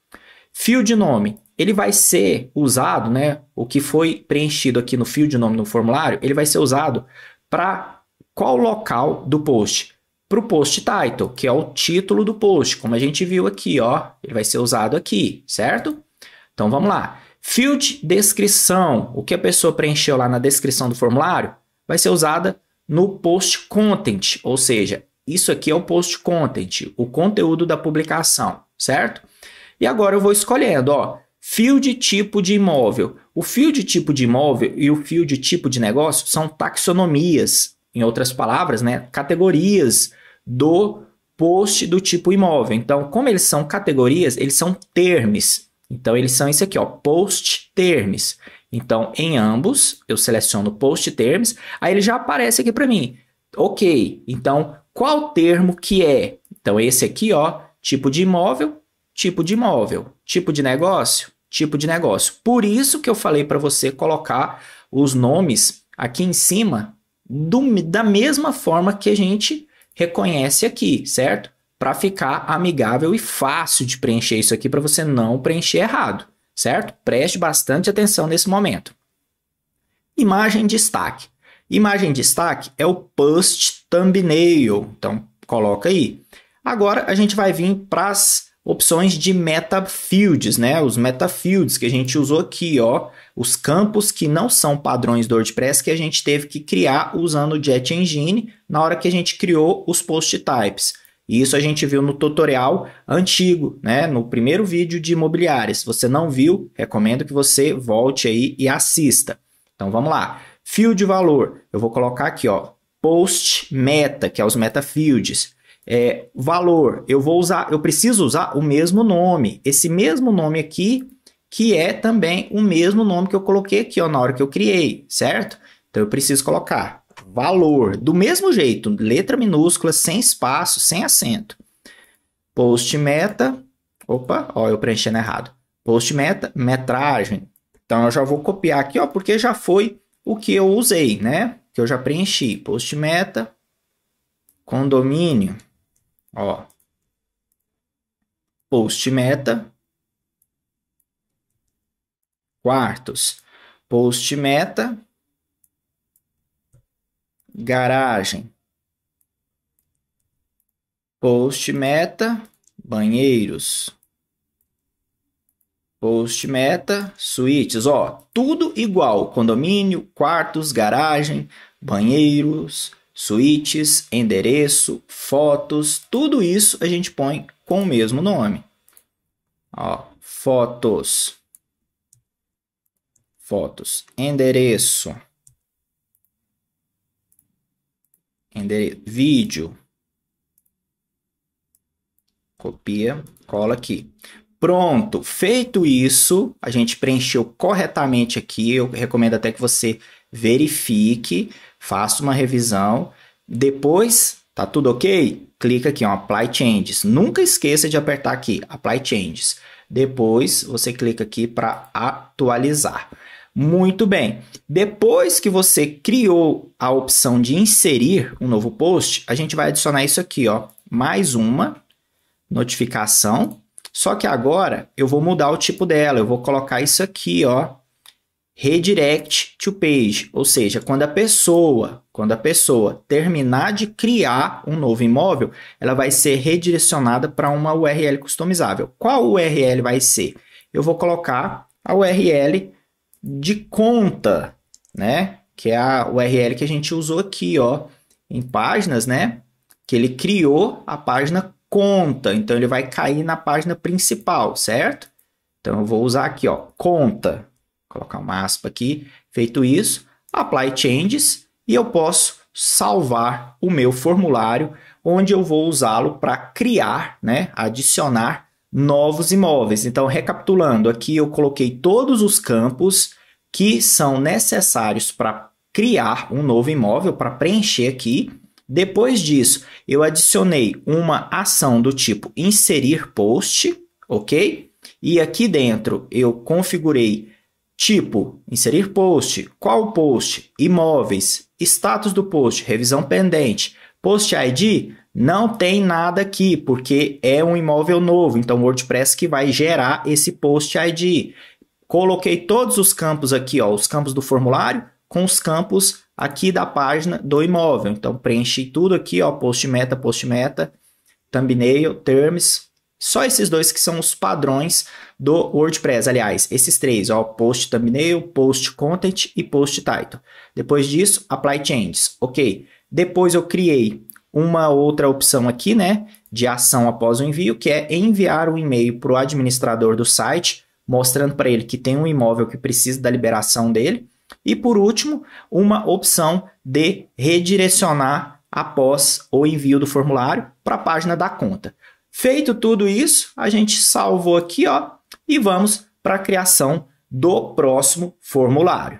Fio de nome, ele vai ser usado, né? O que foi preenchido aqui no fio de nome no formulário, ele vai ser usado para qual local do post? Para o post title, que é o título do post, como a gente viu aqui, ó. Ele vai ser usado aqui, certo? Então vamos lá. Field descrição, o que a pessoa preencheu lá na descrição do formulário, vai ser usada no post content, ou seja, isso aqui é o post content, o conteúdo da publicação, certo? E agora eu vou escolhendo, ó, field tipo de imóvel. O field tipo de imóvel e o field tipo de negócio são taxonomias, em outras palavras, né, categorias do post do tipo imóvel. Então, como eles são categorias, eles são termos, então, eles são esse aqui, ó, post terms. Então, em ambos, eu seleciono post terms, aí ele já aparece aqui para mim. Ok, então, qual termo que é? Então, esse aqui, ó, tipo de imóvel, tipo de imóvel, tipo de negócio, tipo de negócio. Por isso que eu falei para você colocar os nomes aqui em cima do, da mesma forma que a gente reconhece aqui, certo? para ficar amigável e fácil de preencher isso aqui para você não preencher errado, certo? Preste bastante atenção nesse momento. Imagem destaque. Imagem destaque é o post thumbnail. Então, coloca aí. Agora a gente vai vir para as opções de meta fields, né? Os meta fields que a gente usou aqui, ó, os campos que não são padrões do WordPress que a gente teve que criar usando o Jet Engine na hora que a gente criou os post types. E isso a gente viu no tutorial antigo, né? No primeiro vídeo de imobiliária. Se você não viu, recomendo que você volte aí e assista. Então vamos lá. Fio de valor, eu vou colocar aqui, ó, post meta, que é os meta fields. É, valor, eu vou usar, eu preciso usar o mesmo nome, esse mesmo nome aqui, que é também o mesmo nome que eu coloquei aqui, ó, na hora que eu criei, certo? Então eu preciso colocar valor, do mesmo jeito, letra minúscula, sem espaço, sem acento. Post meta, opa, ó, eu preenchendo errado. Post meta, metragem. Então eu já vou copiar aqui, ó, porque já foi o que eu usei, né? Que eu já preenchi. Post meta, condomínio, ó. Post meta, quartos. Post meta, garagem. Post meta, banheiros. Post meta, suítes, ó, tudo igual, condomínio, quartos, garagem, banheiros, suítes, endereço, fotos, tudo isso a gente põe com o mesmo nome. Ó, fotos. Fotos, endereço endere vídeo. Copia, cola aqui. Pronto, feito isso, a gente preencheu corretamente aqui. Eu recomendo até que você verifique, faça uma revisão. Depois, tá tudo ok? Clica aqui, ó, Apply Changes. Nunca esqueça de apertar aqui, Apply Changes. Depois, você clica aqui para atualizar. Muito bem. Depois que você criou a opção de inserir um novo post, a gente vai adicionar isso aqui, ó, mais uma notificação. Só que agora eu vou mudar o tipo dela, eu vou colocar isso aqui, ó, redirect to page, ou seja, quando a pessoa, quando a pessoa terminar de criar um novo imóvel, ela vai ser redirecionada para uma URL customizável. Qual URL vai ser? Eu vou colocar a URL de conta, né? Que é a URL que a gente usou aqui, ó, em páginas, né? Que ele criou a página conta, então ele vai cair na página principal, certo? Então eu vou usar aqui, ó, conta. Vou colocar uma aspa aqui. Feito isso, apply changes e eu posso salvar o meu formulário onde eu vou usá-lo para criar, né, adicionar novos imóveis. Então, recapitulando, aqui eu coloquei todos os campos que são necessários para criar um novo imóvel, para preencher aqui. Depois disso, eu adicionei uma ação do tipo inserir post, ok? E aqui dentro eu configurei tipo inserir post, qual post, imóveis, status do post, revisão pendente, post ID, não tem nada aqui, porque é um imóvel novo, então o WordPress que vai gerar esse post ID. Coloquei todos os campos aqui, ó, os campos do formulário com os campos aqui da página do imóvel. Então preenchi tudo aqui, ó, post meta, post meta, thumbnail, terms, só esses dois que são os padrões do WordPress, aliás, esses três, ó, post thumbnail, post content e post title. Depois disso, apply changes. OK. Depois eu criei uma outra opção aqui, né, de ação após o envio, que é enviar um e-mail para o administrador do site, mostrando para ele que tem um imóvel que precisa da liberação dele. E por último, uma opção de redirecionar após o envio do formulário para a página da conta. Feito tudo isso, a gente salvou aqui, ó, e vamos para a criação do próximo formulário.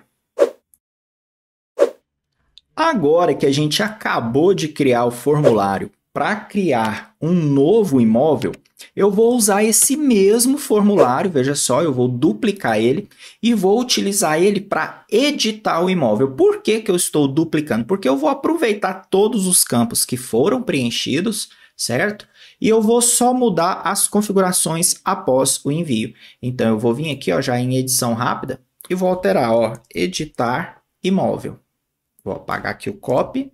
Agora que a gente acabou de criar o formulário para criar um novo imóvel, eu vou usar esse mesmo formulário, veja só, eu vou duplicar ele e vou utilizar ele para editar o imóvel. Por que, que eu estou duplicando? Porque eu vou aproveitar todos os campos que foram preenchidos, certo? E eu vou só mudar as configurações após o envio. Então eu vou vir aqui ó, já em edição rápida e vou alterar, ó, editar imóvel. Vou apagar aqui o copy,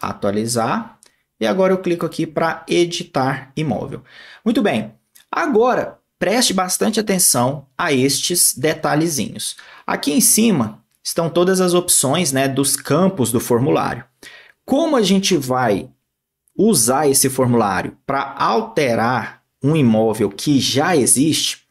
atualizar. E agora eu clico aqui para editar imóvel. Muito bem. Agora, preste bastante atenção a estes detalhezinhos. Aqui em cima estão todas as opções né, dos campos do formulário. Como a gente vai usar esse formulário para alterar um imóvel que já existe,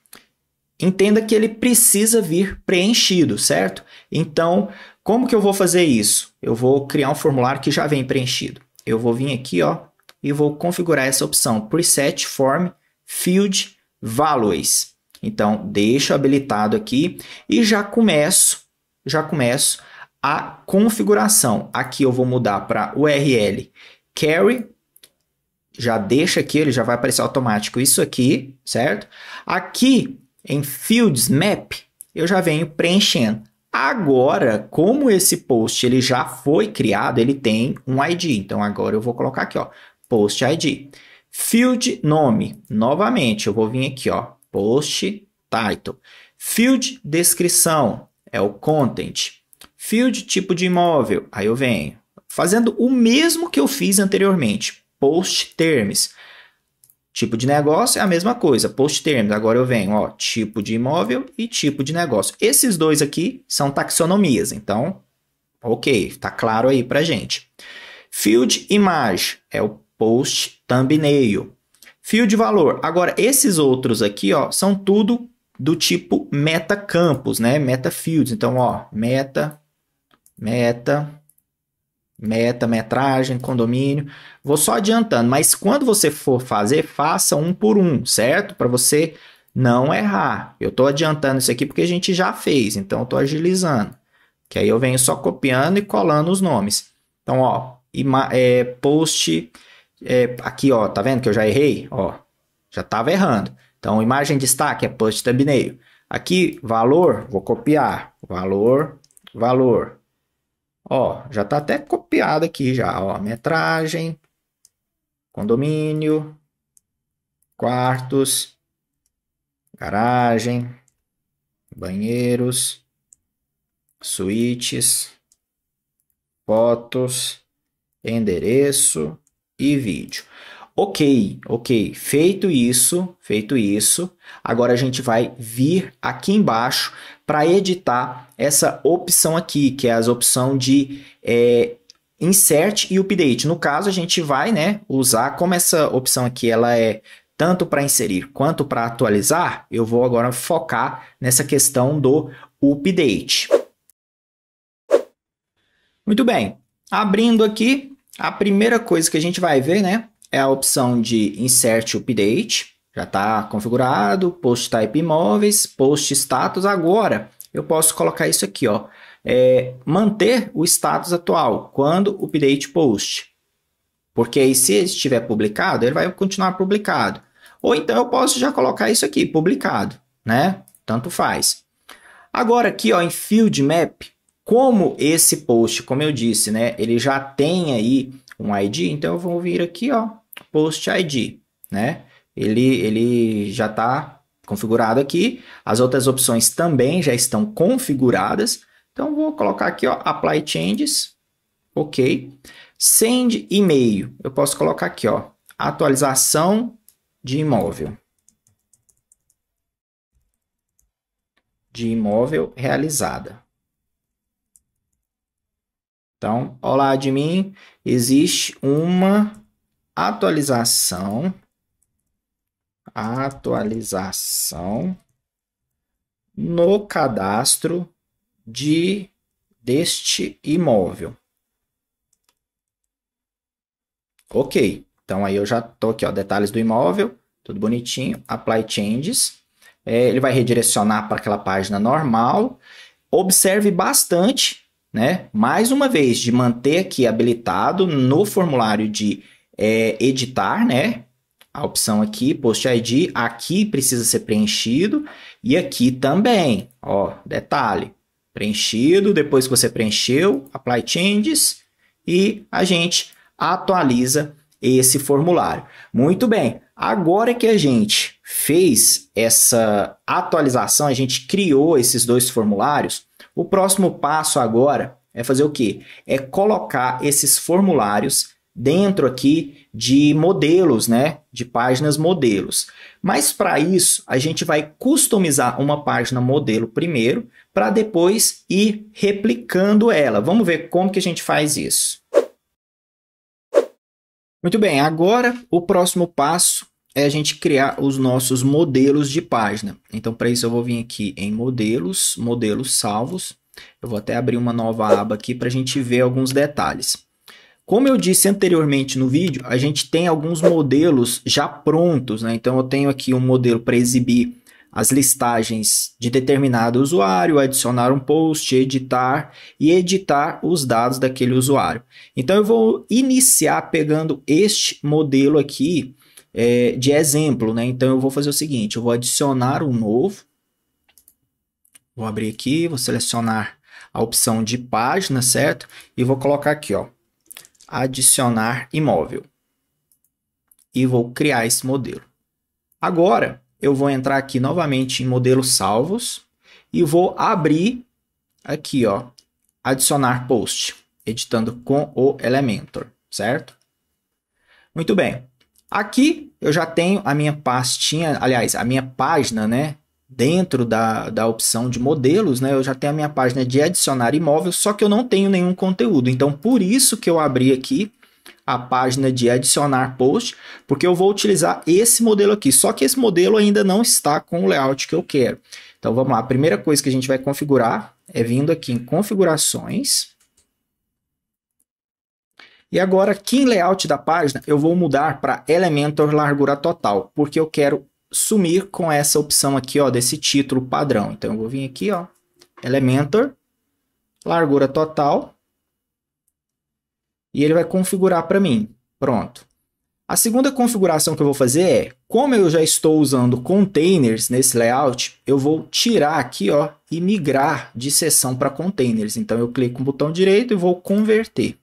entenda que ele precisa vir preenchido, certo? Então, como que eu vou fazer isso? Eu vou criar um formulário que já vem preenchido. Eu vou vir aqui, ó, e vou configurar essa opção Preset Form Field Values. Então, deixo habilitado aqui e já começo, já começo a configuração. Aqui eu vou mudar para URL carry já deixa aqui, ele já vai aparecer automático isso aqui, certo? Aqui em Fields Map, eu já venho preenchendo. Agora, como esse post ele já foi criado, ele tem um ID. Então agora eu vou colocar aqui, ó, post ID. Field nome, novamente, eu vou vir aqui, ó, post title. Field descrição, é o content. Field tipo de imóvel, aí eu venho fazendo o mesmo que eu fiz anteriormente, post terms. Tipo de negócio é a mesma coisa, post termos. Agora eu venho, ó, tipo de imóvel e tipo de negócio. Esses dois aqui são taxonomias, então, ok, tá claro aí pra gente. Field image é o post thumbnail. Field valor. Agora, esses outros aqui, ó, são tudo do tipo meta campos, né? Meta fields. Então, ó, meta, meta meta, metragem, condomínio. Vou só adiantando, mas quando você for fazer, faça um por um, certo? Para você não errar. Eu estou adiantando isso aqui porque a gente já fez, então eu estou agilizando. Que aí eu venho só copiando e colando os nomes. Então, ó, é, post é, aqui, ó, tá vendo que eu já errei? Ó, já estava errando. Então, imagem de destaque é post thumbnail. Aqui, valor, vou copiar. Valor, valor. Ó, já tá até copiado aqui já, ó, metragem, condomínio, quartos, garagem, banheiros, suítes, fotos, endereço e vídeo. Ok, ok. Feito isso, feito isso, agora a gente vai vir aqui embaixo para editar essa opção aqui, que é as opção de é, insert e update. No caso, a gente vai né, usar, como essa opção aqui ela é tanto para inserir quanto para atualizar, eu vou agora focar nessa questão do update. Muito bem, abrindo aqui, a primeira coisa que a gente vai ver né, é a opção de insert update. Já está configurado, post type imóveis, post status. Agora eu posso colocar isso aqui, ó. É, manter o status atual quando update post. Porque aí, se estiver publicado, ele vai continuar publicado. Ou então eu posso já colocar isso aqui, publicado, né? Tanto faz. Agora aqui, ó, em Field Map, como esse post, como eu disse, né, ele já tem aí um ID, então eu vou vir aqui, ó, Post ID, né? ele, ele já está configurado aqui. As outras opções também já estão configuradas. Então, vou colocar aqui, ó, Apply Changes. Ok. Send e-mail. Eu posso colocar aqui, ó, atualização de imóvel. De imóvel realizada. Então, olá admin, existe uma atualização atualização no cadastro de deste imóvel. Ok, então aí eu já tô aqui, ó, detalhes do imóvel, tudo bonitinho, apply changes. É, ele vai redirecionar para aquela página normal. Observe bastante, né? Mais uma vez, de manter aqui habilitado no formulário de é, editar, né? a opção aqui, Post ID, aqui precisa ser preenchido e aqui também, ó, detalhe, preenchido, depois que você preencheu, Apply Changes e a gente atualiza esse formulário. Muito bem, agora que a gente fez essa atualização, a gente criou esses dois formulários, o próximo passo agora é fazer o quê? É colocar esses formulários dentro aqui de modelos, né? De páginas modelos. Mas para isso, a gente vai customizar uma página modelo primeiro, para depois ir replicando ela. Vamos ver como que a gente faz isso. Muito bem, agora o próximo passo é a gente criar os nossos modelos de página. Então, para isso, eu vou vir aqui em modelos, modelos salvos. Eu vou até abrir uma nova aba aqui para a gente ver alguns detalhes. Como eu disse anteriormente no vídeo, a gente tem alguns modelos já prontos, né? Então eu tenho aqui um modelo para exibir as listagens de determinado usuário, adicionar um post, editar e editar os dados daquele usuário. Então eu vou iniciar pegando este modelo aqui é, de exemplo, né? Então eu vou fazer o seguinte, eu vou adicionar um novo, vou abrir aqui, vou selecionar a opção de página, certo? E vou colocar aqui, ó, adicionar imóvel. E vou criar esse modelo. Agora, eu vou entrar aqui novamente em modelos salvos e vou abrir aqui, ó, adicionar post, editando com o Elementor, certo? Muito bem. Aqui eu já tenho a minha pastinha, aliás, a minha página, né, dentro da, da opção de modelos, né, eu já tenho a minha página de adicionar imóvel, só que eu não tenho nenhum conteúdo. Então, por isso que eu abri aqui a página de adicionar post, porque eu vou utilizar esse modelo aqui. Só que esse modelo ainda não está com o layout que eu quero. Então, vamos lá. A primeira coisa que a gente vai configurar é vindo aqui em configurações. E agora, aqui em layout da página, eu vou mudar para Elementor Largura Total, porque eu quero sumir com essa opção aqui, ó, desse título padrão. Então, eu vou vir aqui, ó, Elementor, largura total, e ele vai configurar para mim. Pronto. A segunda configuração que eu vou fazer é, como eu já estou usando containers nesse layout, eu vou tirar aqui ó, e migrar de seção para containers. Então eu clico com o botão direito e vou converter.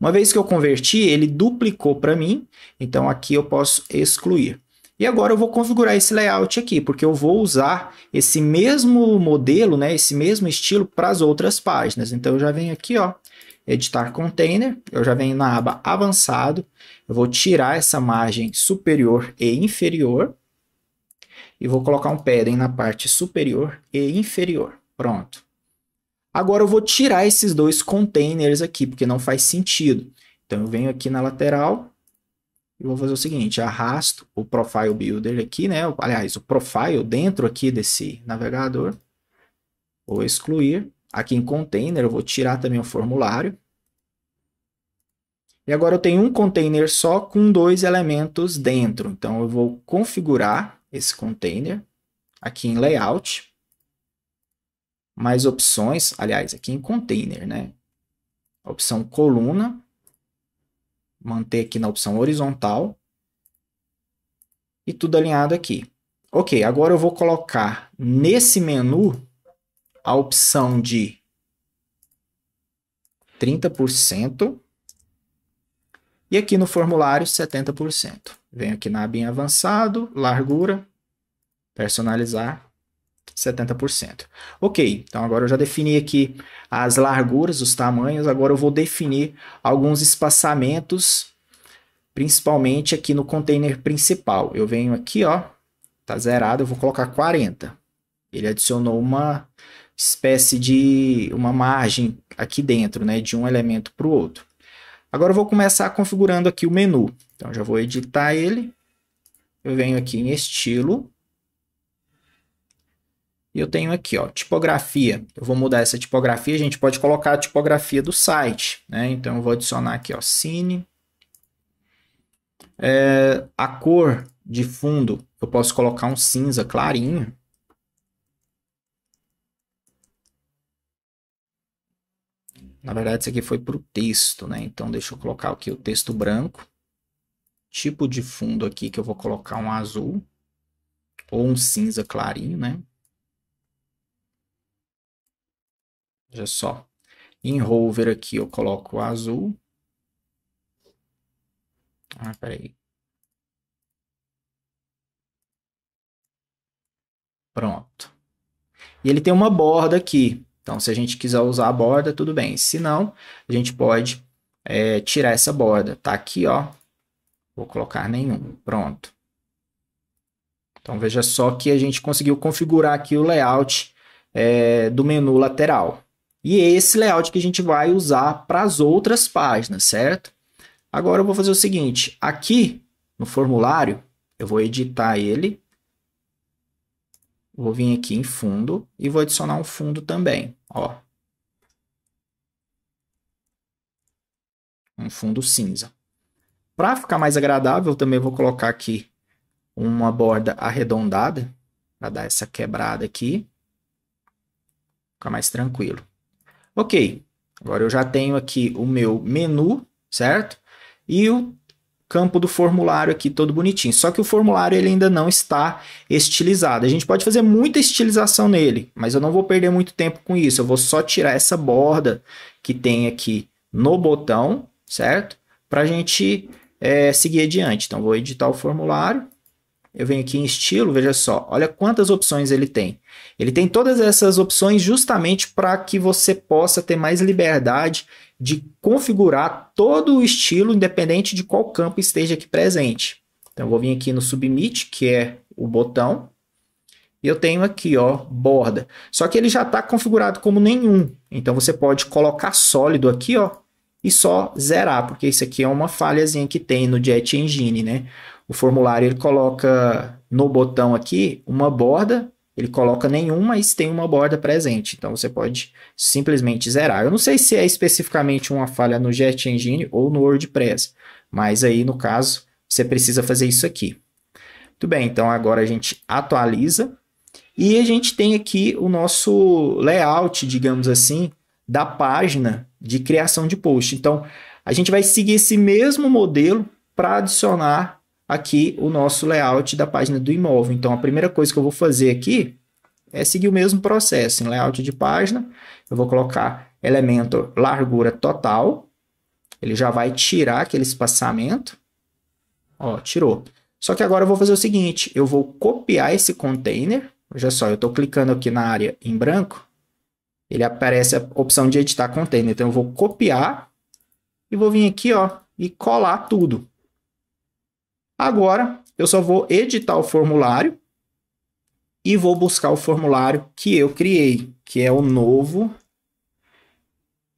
Uma vez que eu converti, ele duplicou para mim, então aqui eu posso excluir. E agora eu vou configurar esse layout aqui, porque eu vou usar esse mesmo modelo, né, esse mesmo estilo para as outras páginas. Então eu já venho aqui, ó, editar container, eu já venho na aba avançado, eu vou tirar essa margem superior e inferior e vou colocar um padding na parte superior e inferior. Pronto. Agora eu vou tirar esses dois containers aqui, porque não faz sentido. Então eu venho aqui na lateral, eu vou fazer o seguinte, arrasto o Profile Builder aqui, né? Aliás, o Profile dentro aqui desse navegador. Vou excluir. Aqui em Container, eu vou tirar também o formulário. E agora eu tenho um container só com dois elementos dentro. Então, eu vou configurar esse container aqui em Layout. Mais opções, aliás, aqui em Container, né? Opção Coluna manter aqui na opção horizontal. E tudo alinhado aqui. Ok, agora eu vou colocar nesse menu a opção de 30%. E aqui no formulário, 70%. Venho aqui na aba avançado, largura, personalizar. 70%. Ok, então agora eu já defini aqui as larguras, os tamanhos, agora eu vou definir alguns espaçamentos, principalmente aqui no container principal. Eu venho aqui, ó, tá zerado, eu vou colocar 40. Ele adicionou uma espécie de uma margem aqui dentro, né, de um elemento para o outro. Agora eu vou começar configurando aqui o menu. Então já vou editar ele. Eu venho aqui em estilo, e eu tenho aqui, ó, tipografia. Eu vou mudar essa tipografia, a gente pode colocar a tipografia do site, né? Então eu vou adicionar aqui, ó, cine. É, a cor de fundo, eu posso colocar um cinza clarinho. Na verdade, isso aqui foi para o texto, né? Então, deixa eu colocar aqui o texto branco. Tipo de fundo aqui que eu vou colocar um azul ou um cinza clarinho, né? Veja só. Em hover aqui eu coloco azul. Ah, peraí. Pronto. E ele tem uma borda aqui. Então, se a gente quiser usar a borda, tudo bem. Se não, a gente pode é, tirar essa borda. Tá aqui, ó. Vou colocar nenhum. Pronto. Então, veja só que a gente conseguiu configurar aqui o layout é, do menu lateral. E é esse layout que a gente vai usar para as outras páginas, certo? Agora eu vou fazer o seguinte, aqui no formulário, eu vou editar ele, vou vir aqui em fundo e vou adicionar um fundo também, ó. Um fundo cinza. Para ficar mais agradável, eu também vou colocar aqui uma borda arredondada, para dar essa quebrada aqui. Ficar mais tranquilo. Ok, agora eu já tenho aqui o meu menu, certo? E o campo do formulário aqui todo bonitinho. Só que o formulário ele ainda não está estilizado. A gente pode fazer muita estilização nele, mas eu não vou perder muito tempo com isso. Eu vou só tirar essa borda que tem aqui no botão, certo? Para a gente é, seguir adiante. Então, vou editar o formulário. Eu venho aqui em estilo, veja só. Olha quantas opções ele tem. Ele tem todas essas opções justamente para que você possa ter mais liberdade de configurar todo o estilo, independente de qual campo esteja aqui presente. Então, eu vou vir aqui no Submit, que é o botão, e eu tenho aqui, ó, borda. Só que ele já está configurado como nenhum. Então, você pode colocar sólido aqui, ó, e só zerar, porque isso aqui é uma falhazinha que tem no Jet Engine, né? O formulário ele coloca no botão aqui uma borda ele coloca nenhum, mas tem uma borda presente. Então você pode simplesmente zerar. Eu não sei se é especificamente uma falha no Jet Engine ou no WordPress, mas aí no caso você precisa fazer isso aqui. Muito bem, então agora a gente atualiza e a gente tem aqui o nosso layout, digamos assim, da página de criação de post. Então a gente vai seguir esse mesmo modelo para adicionar aqui o nosso layout da página do imóvel. Então, a primeira coisa que eu vou fazer aqui é seguir o mesmo processo. Em layout de página, eu vou colocar elemento largura total. Ele já vai tirar aquele espaçamento. Ó, tirou. Só que agora eu vou fazer o seguinte, eu vou copiar esse container. Veja só, eu estou clicando aqui na área em branco. Ele aparece a opção de editar container. Então, eu vou copiar e vou vir aqui ó, e colar tudo. Agora, eu só vou editar o formulário e vou buscar o formulário que eu criei, que é o novo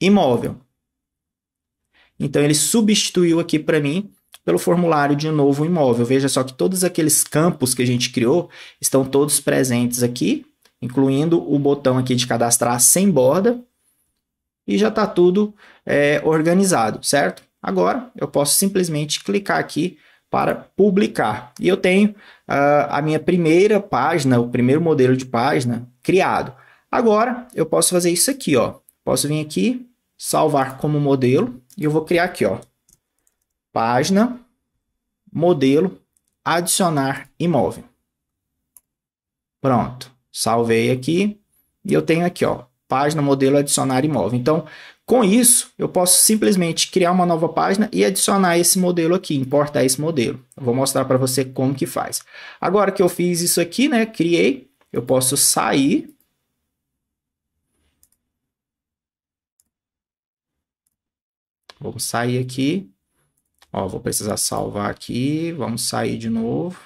imóvel. Então, ele substituiu aqui para mim pelo formulário de um novo imóvel. Veja só que todos aqueles campos que a gente criou estão todos presentes aqui, incluindo o botão aqui de cadastrar sem borda, e já está tudo é, organizado, certo? Agora eu posso simplesmente clicar aqui para publicar. E eu tenho uh, a minha primeira página, o primeiro modelo de página criado. Agora eu posso fazer isso aqui, ó. Posso vir aqui, salvar como modelo e eu vou criar aqui, ó. Página, modelo, adicionar imóvel. Pronto, salvei aqui e eu tenho aqui, ó, página, modelo, adicionar imóvel. Então, com isso, eu posso simplesmente criar uma nova página e adicionar esse modelo aqui, importar esse modelo. Eu vou mostrar para você como que faz. Agora que eu fiz isso aqui, né, criei, eu posso sair Vamos sair aqui. Ó, vou precisar salvar aqui. Vamos sair de novo.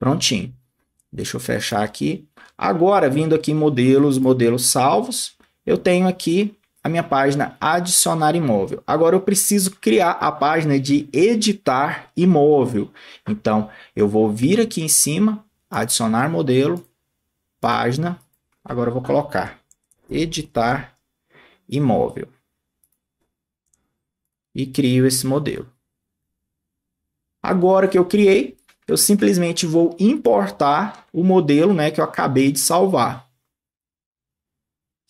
Prontinho. Deixa eu fechar aqui. Agora, vindo aqui em modelos, modelos salvos eu tenho aqui a minha página adicionar imóvel. Agora eu preciso criar a página de editar imóvel. Então eu vou vir aqui em cima, adicionar modelo, página. Agora eu vou colocar editar imóvel e crio esse modelo. Agora que eu criei, eu simplesmente vou importar o modelo né, que eu acabei de salvar.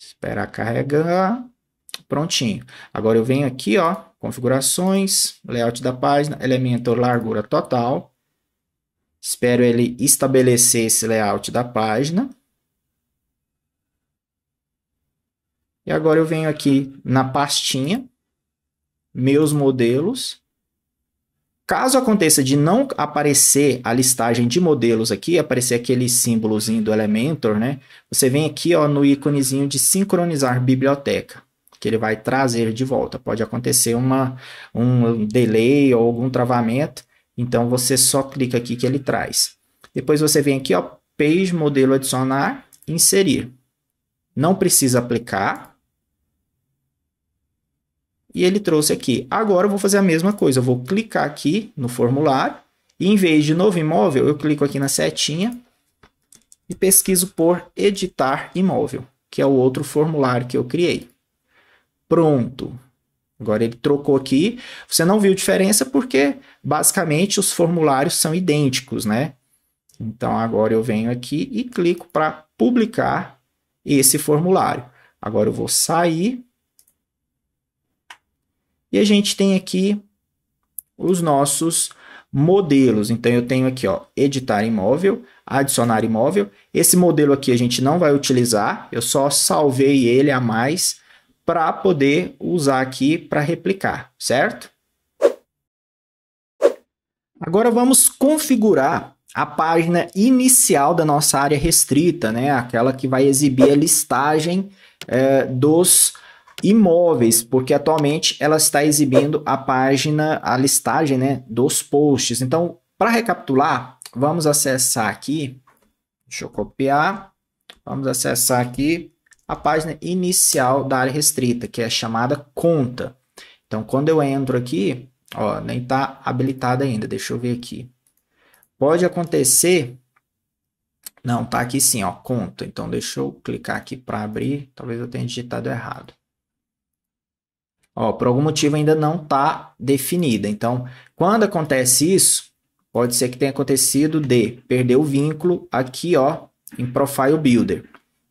Esperar carregar. Prontinho. Agora eu venho aqui, ó, configurações, layout da página, elemento largura total. Espero ele estabelecer esse layout da página. E agora eu venho aqui na pastinha, meus modelos, Caso aconteça de não aparecer a listagem de modelos aqui, aparecer aquele símbolozinho do Elementor, né? Você vem aqui ó, no íconezinho de sincronizar biblioteca, que ele vai trazer de volta. Pode acontecer uma, um delay ou algum travamento, então você só clica aqui que ele traz. Depois você vem aqui, ó, Page Modelo Adicionar, Inserir. Não precisa aplicar, e ele trouxe aqui. Agora eu vou fazer a mesma coisa, eu vou clicar aqui no formulário, e em vez de novo imóvel, eu clico aqui na setinha e pesquiso por editar imóvel, que é o outro formulário que eu criei. Pronto. Agora ele trocou aqui. Você não viu diferença porque basicamente os formulários são idênticos, né? Então agora eu venho aqui e clico para publicar esse formulário. Agora eu vou sair e a gente tem aqui os nossos modelos. Então eu tenho aqui, ó, editar imóvel, adicionar imóvel. Esse modelo aqui a gente não vai utilizar, eu só salvei ele a mais para poder usar aqui para replicar, certo? Agora vamos configurar a página inicial da nossa área restrita, né? Aquela que vai exibir a listagem é, dos imóveis, porque atualmente ela está exibindo a página, a listagem né, dos posts. Então, para recapitular, vamos acessar aqui, deixa eu copiar, vamos acessar aqui a página inicial da área restrita, que é chamada conta. Então, quando eu entro aqui, ó, nem está habilitada ainda, deixa eu ver aqui. Pode acontecer não, tá aqui sim, ó, conta. Então, deixa eu clicar aqui para abrir. Talvez eu tenha digitado errado. Ó, por algum motivo ainda não está definida. Então, quando acontece isso, pode ser que tenha acontecido de perder o vínculo aqui, ó, em Profile Builder.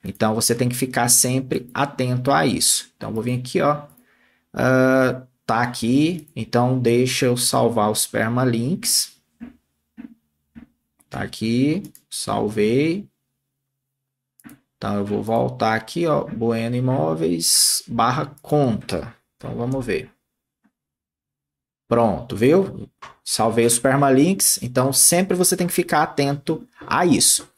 Então, você tem que ficar sempre atento a isso. Então, vou vir aqui, ó. Uh, tá aqui, então deixa eu salvar os permalinks. Tá aqui, salvei. Então, eu vou voltar aqui, ó, Bueno Imóveis, barra conta. Então vamos ver. Pronto, viu? Salvei os permalinks, então sempre você tem que ficar atento a isso.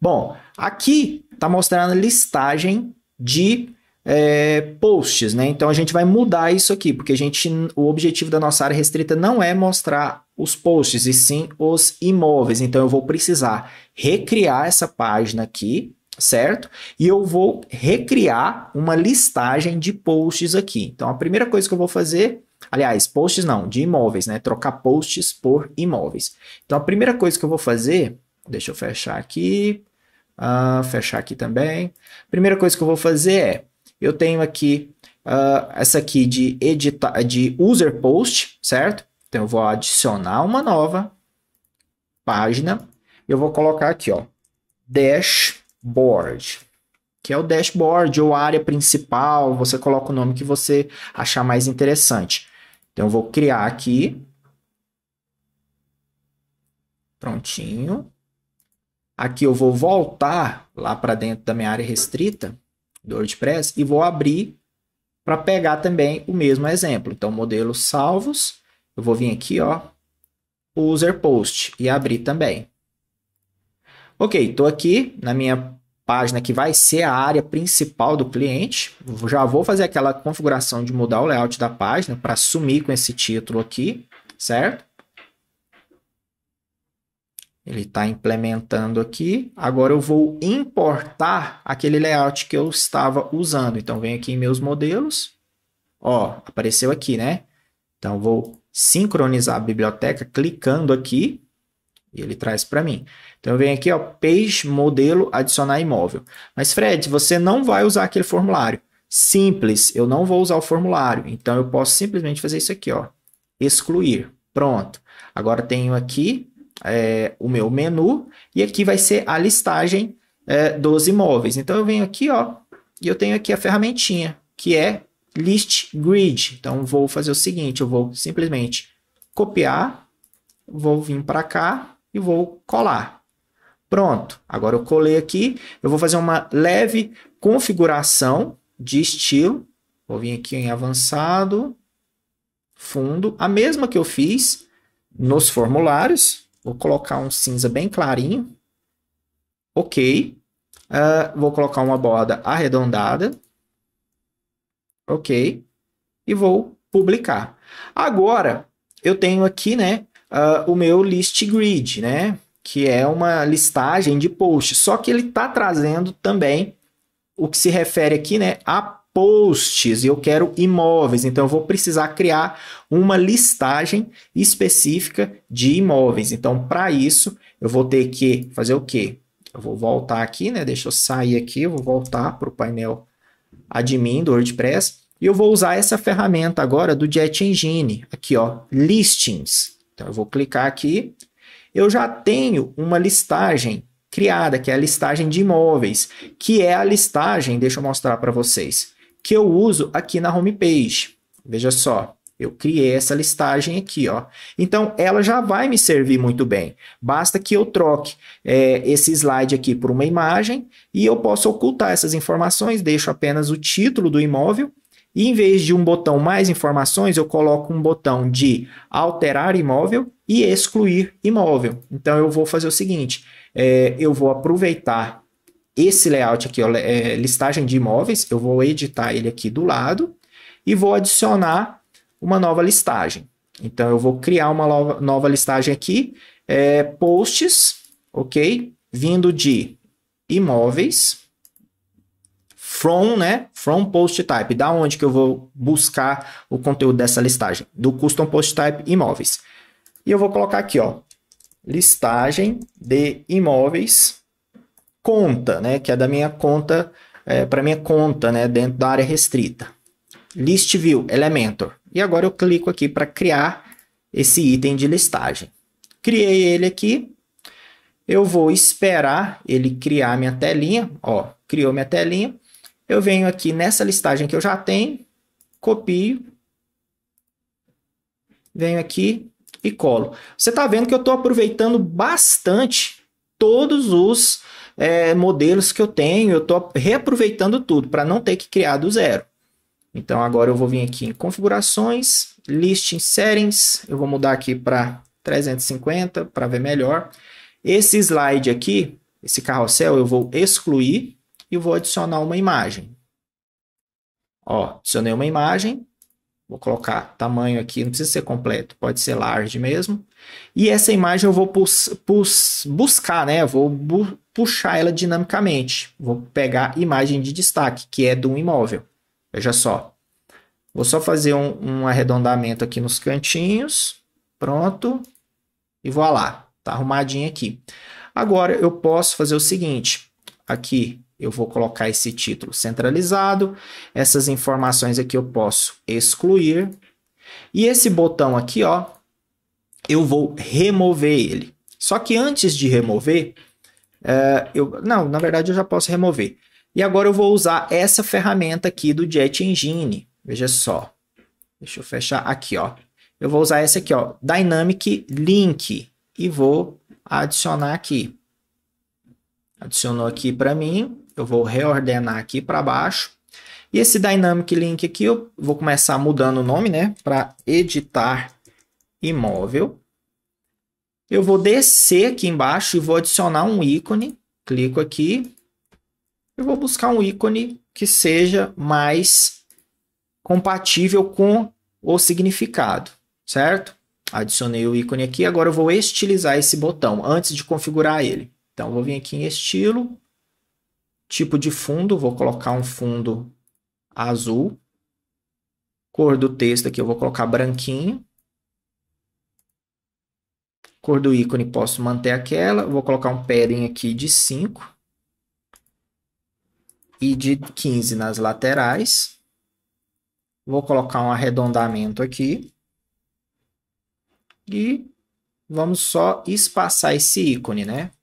Bom, aqui está mostrando a listagem de é, posts, né? Então a gente vai mudar isso aqui, porque a gente, o objetivo da nossa área restrita não é mostrar os posts, e sim os imóveis. Então eu vou precisar recriar essa página aqui, certo? E eu vou recriar uma listagem de posts aqui. Então, a primeira coisa que eu vou fazer, aliás, posts não, de imóveis, né? Trocar posts por imóveis. Então, a primeira coisa que eu vou fazer, deixa eu fechar aqui, uh, fechar aqui também. Primeira coisa que eu vou fazer é, eu tenho aqui uh, essa aqui de editar, de user post, certo? Então, eu vou adicionar uma nova página. Eu vou colocar aqui, ó, dash board, que é o dashboard ou área principal, você coloca o nome que você achar mais interessante. Então eu vou criar aqui. Prontinho. Aqui eu vou voltar lá para dentro da minha área restrita do WordPress e vou abrir para pegar também o mesmo exemplo. Então, modelos salvos, eu vou vir aqui, ó, user post e abrir também. Ok, estou aqui na minha página que vai ser a área principal do cliente. Já vou fazer aquela configuração de mudar o layout da página para sumir com esse título aqui, certo? Ele está implementando aqui. Agora eu vou importar aquele layout que eu estava usando. Então, venho aqui em meus modelos. Ó, apareceu aqui, né? Então, vou sincronizar a biblioteca clicando aqui. E ele traz para mim. Então eu venho aqui, ó, page, modelo, adicionar imóvel. Mas Fred, você não vai usar aquele formulário. Simples, eu não vou usar o formulário. Então eu posso simplesmente fazer isso aqui, ó, excluir. Pronto. Agora tenho aqui é, o meu menu e aqui vai ser a listagem é, dos imóveis. Então eu venho aqui, ó, e eu tenho aqui a ferramentinha que é list grid. Então vou fazer o seguinte, eu vou simplesmente copiar, vou vir para cá, e vou colar. Pronto, agora eu colei aqui, eu vou fazer uma leve configuração de estilo. Vou vir aqui em avançado, fundo, a mesma que eu fiz nos formulários. Vou colocar um cinza bem clarinho. Ok. Uh, vou colocar uma borda arredondada. Ok. E vou publicar. Agora, eu tenho aqui, né, uh, o meu list grid, né? Que é uma listagem de posts. Só que ele está trazendo também o que se refere aqui, né? A posts e eu quero imóveis, então eu vou precisar criar uma listagem específica de imóveis. Então, para isso, eu vou ter que fazer o quê? Eu vou voltar aqui, né? Deixa eu sair aqui, eu vou voltar para o painel admin do WordPress e eu vou usar essa ferramenta agora do Jet Engine, aqui ó, listings. Então eu vou clicar aqui. Eu já tenho uma listagem criada, que é a listagem de imóveis, que é a listagem, deixa eu mostrar para vocês, que eu uso aqui na homepage. Veja só, eu criei essa listagem aqui, ó. Então, ela já vai me servir muito bem. Basta que eu troque é, esse slide aqui por uma imagem e eu posso ocultar essas informações, deixo apenas o título do imóvel e em vez de um botão mais informações, eu coloco um botão de alterar imóvel e excluir imóvel. Então eu vou fazer o seguinte: é, eu vou aproveitar esse layout aqui, ó, é, listagem de imóveis, eu vou editar ele aqui do lado e vou adicionar uma nova listagem. Então eu vou criar uma nova, listagem aqui, é, posts, ok? Vindo de imóveis from, né? From post type. Da onde que eu vou buscar o conteúdo dessa listagem? Do custom post type imóveis. E eu vou colocar aqui, ó, listagem de imóveis conta, né? Que é da minha conta, é, para minha conta, né? Dentro da área restrita. List view, Elementor. E agora eu clico aqui para criar esse item de listagem. Criei ele aqui. Eu vou esperar ele criar minha telinha, ó, criou minha telinha. Eu venho aqui nessa listagem que eu já tenho, copio, venho aqui e colo. Você está vendo que eu estou aproveitando bastante todos os é, modelos que eu tenho, eu estou reaproveitando tudo para não ter que criar do zero. Então agora eu vou vir aqui em configurações, listing settings, eu vou mudar aqui para 350 para ver melhor. Esse slide aqui, esse carrossel, eu vou excluir e vou adicionar uma imagem. Ó, adicionei uma imagem, vou colocar tamanho aqui, não precisa ser completo, pode ser large mesmo. E essa imagem eu vou pus, pus, buscar, né? vou bu puxar ela dinamicamente. Vou pegar imagem de destaque, que é de um imóvel. Veja só. Vou só fazer um, um arredondamento aqui nos cantinhos. Pronto. E lá, Tá arrumadinho aqui. Agora eu posso fazer o seguinte. Aqui eu vou colocar esse título centralizado. Essas informações aqui eu posso excluir. E esse botão aqui, ó, eu vou remover ele. Só que antes de remover, é, eu, não, na verdade eu já posso remover. E agora eu vou usar essa ferramenta aqui do Jet Engine. Veja só. Deixa eu fechar aqui, ó. Eu vou usar essa aqui, ó, Dynamic Link. E vou adicionar aqui. Adicionou aqui para mim eu vou reordenar aqui para baixo. E esse Dynamic Link aqui, eu vou começar mudando o nome, né? Para editar imóvel. Eu vou descer aqui embaixo e vou adicionar um ícone. Clico aqui. Eu vou buscar um ícone que seja mais compatível com o significado, certo? Adicionei o ícone aqui, agora eu vou estilizar esse botão antes de configurar ele. Então, vou vir aqui em estilo, Tipo de fundo, vou colocar um fundo azul. Cor do texto aqui eu vou colocar branquinho. Cor do ícone posso manter aquela. Vou colocar um padding aqui de 5. E de 15 nas laterais. Vou colocar um arredondamento aqui. E vamos só espaçar esse ícone, né?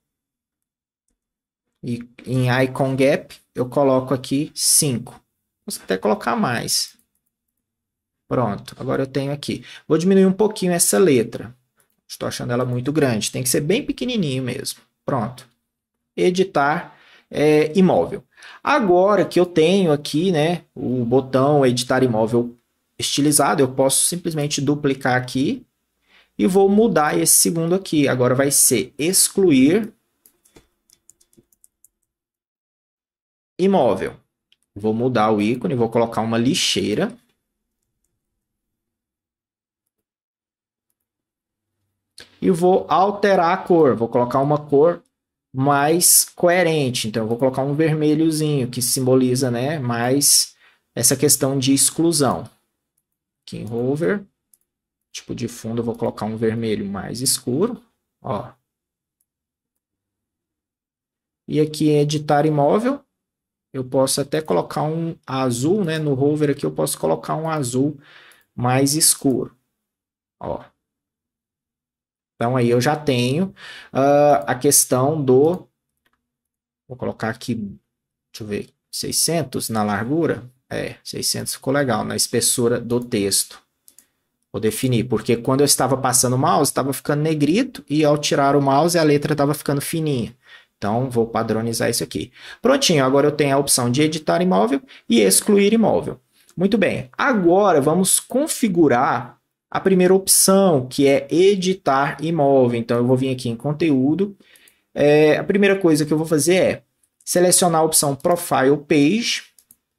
e em icon gap eu coloco aqui 5. Posso até colocar mais. Pronto, agora eu tenho aqui. Vou diminuir um pouquinho essa letra. Estou achando ela muito grande. Tem que ser bem pequenininho mesmo. Pronto. Editar é, imóvel. Agora que eu tenho aqui né, o botão editar imóvel estilizado, eu posso simplesmente duplicar aqui e vou mudar esse segundo aqui. Agora vai ser excluir imóvel. Vou mudar o ícone, vou colocar uma lixeira. E vou alterar a cor, vou colocar uma cor mais coerente. Então, eu vou colocar um vermelhozinho que simboliza né, mais essa questão de exclusão. Aqui em hover, tipo de fundo, eu vou colocar um vermelho mais escuro. Ó. E aqui em é editar imóvel, eu posso até colocar um azul, né? No hover aqui eu posso colocar um azul mais escuro. Ó. Então aí eu já tenho uh, a questão do... Vou colocar aqui, deixa eu ver, 600 na largura. É, 600 ficou legal, na espessura do texto. Vou definir, porque quando eu estava passando o mouse, estava ficando negrito, e ao tirar o mouse, a letra estava ficando fininha. Então, vou padronizar isso aqui. Prontinho, agora eu tenho a opção de editar imóvel e excluir imóvel. Muito bem, agora vamos configurar a primeira opção, que é editar imóvel. Então, eu vou vir aqui em conteúdo. É, a primeira coisa que eu vou fazer é selecionar a opção Profile Page.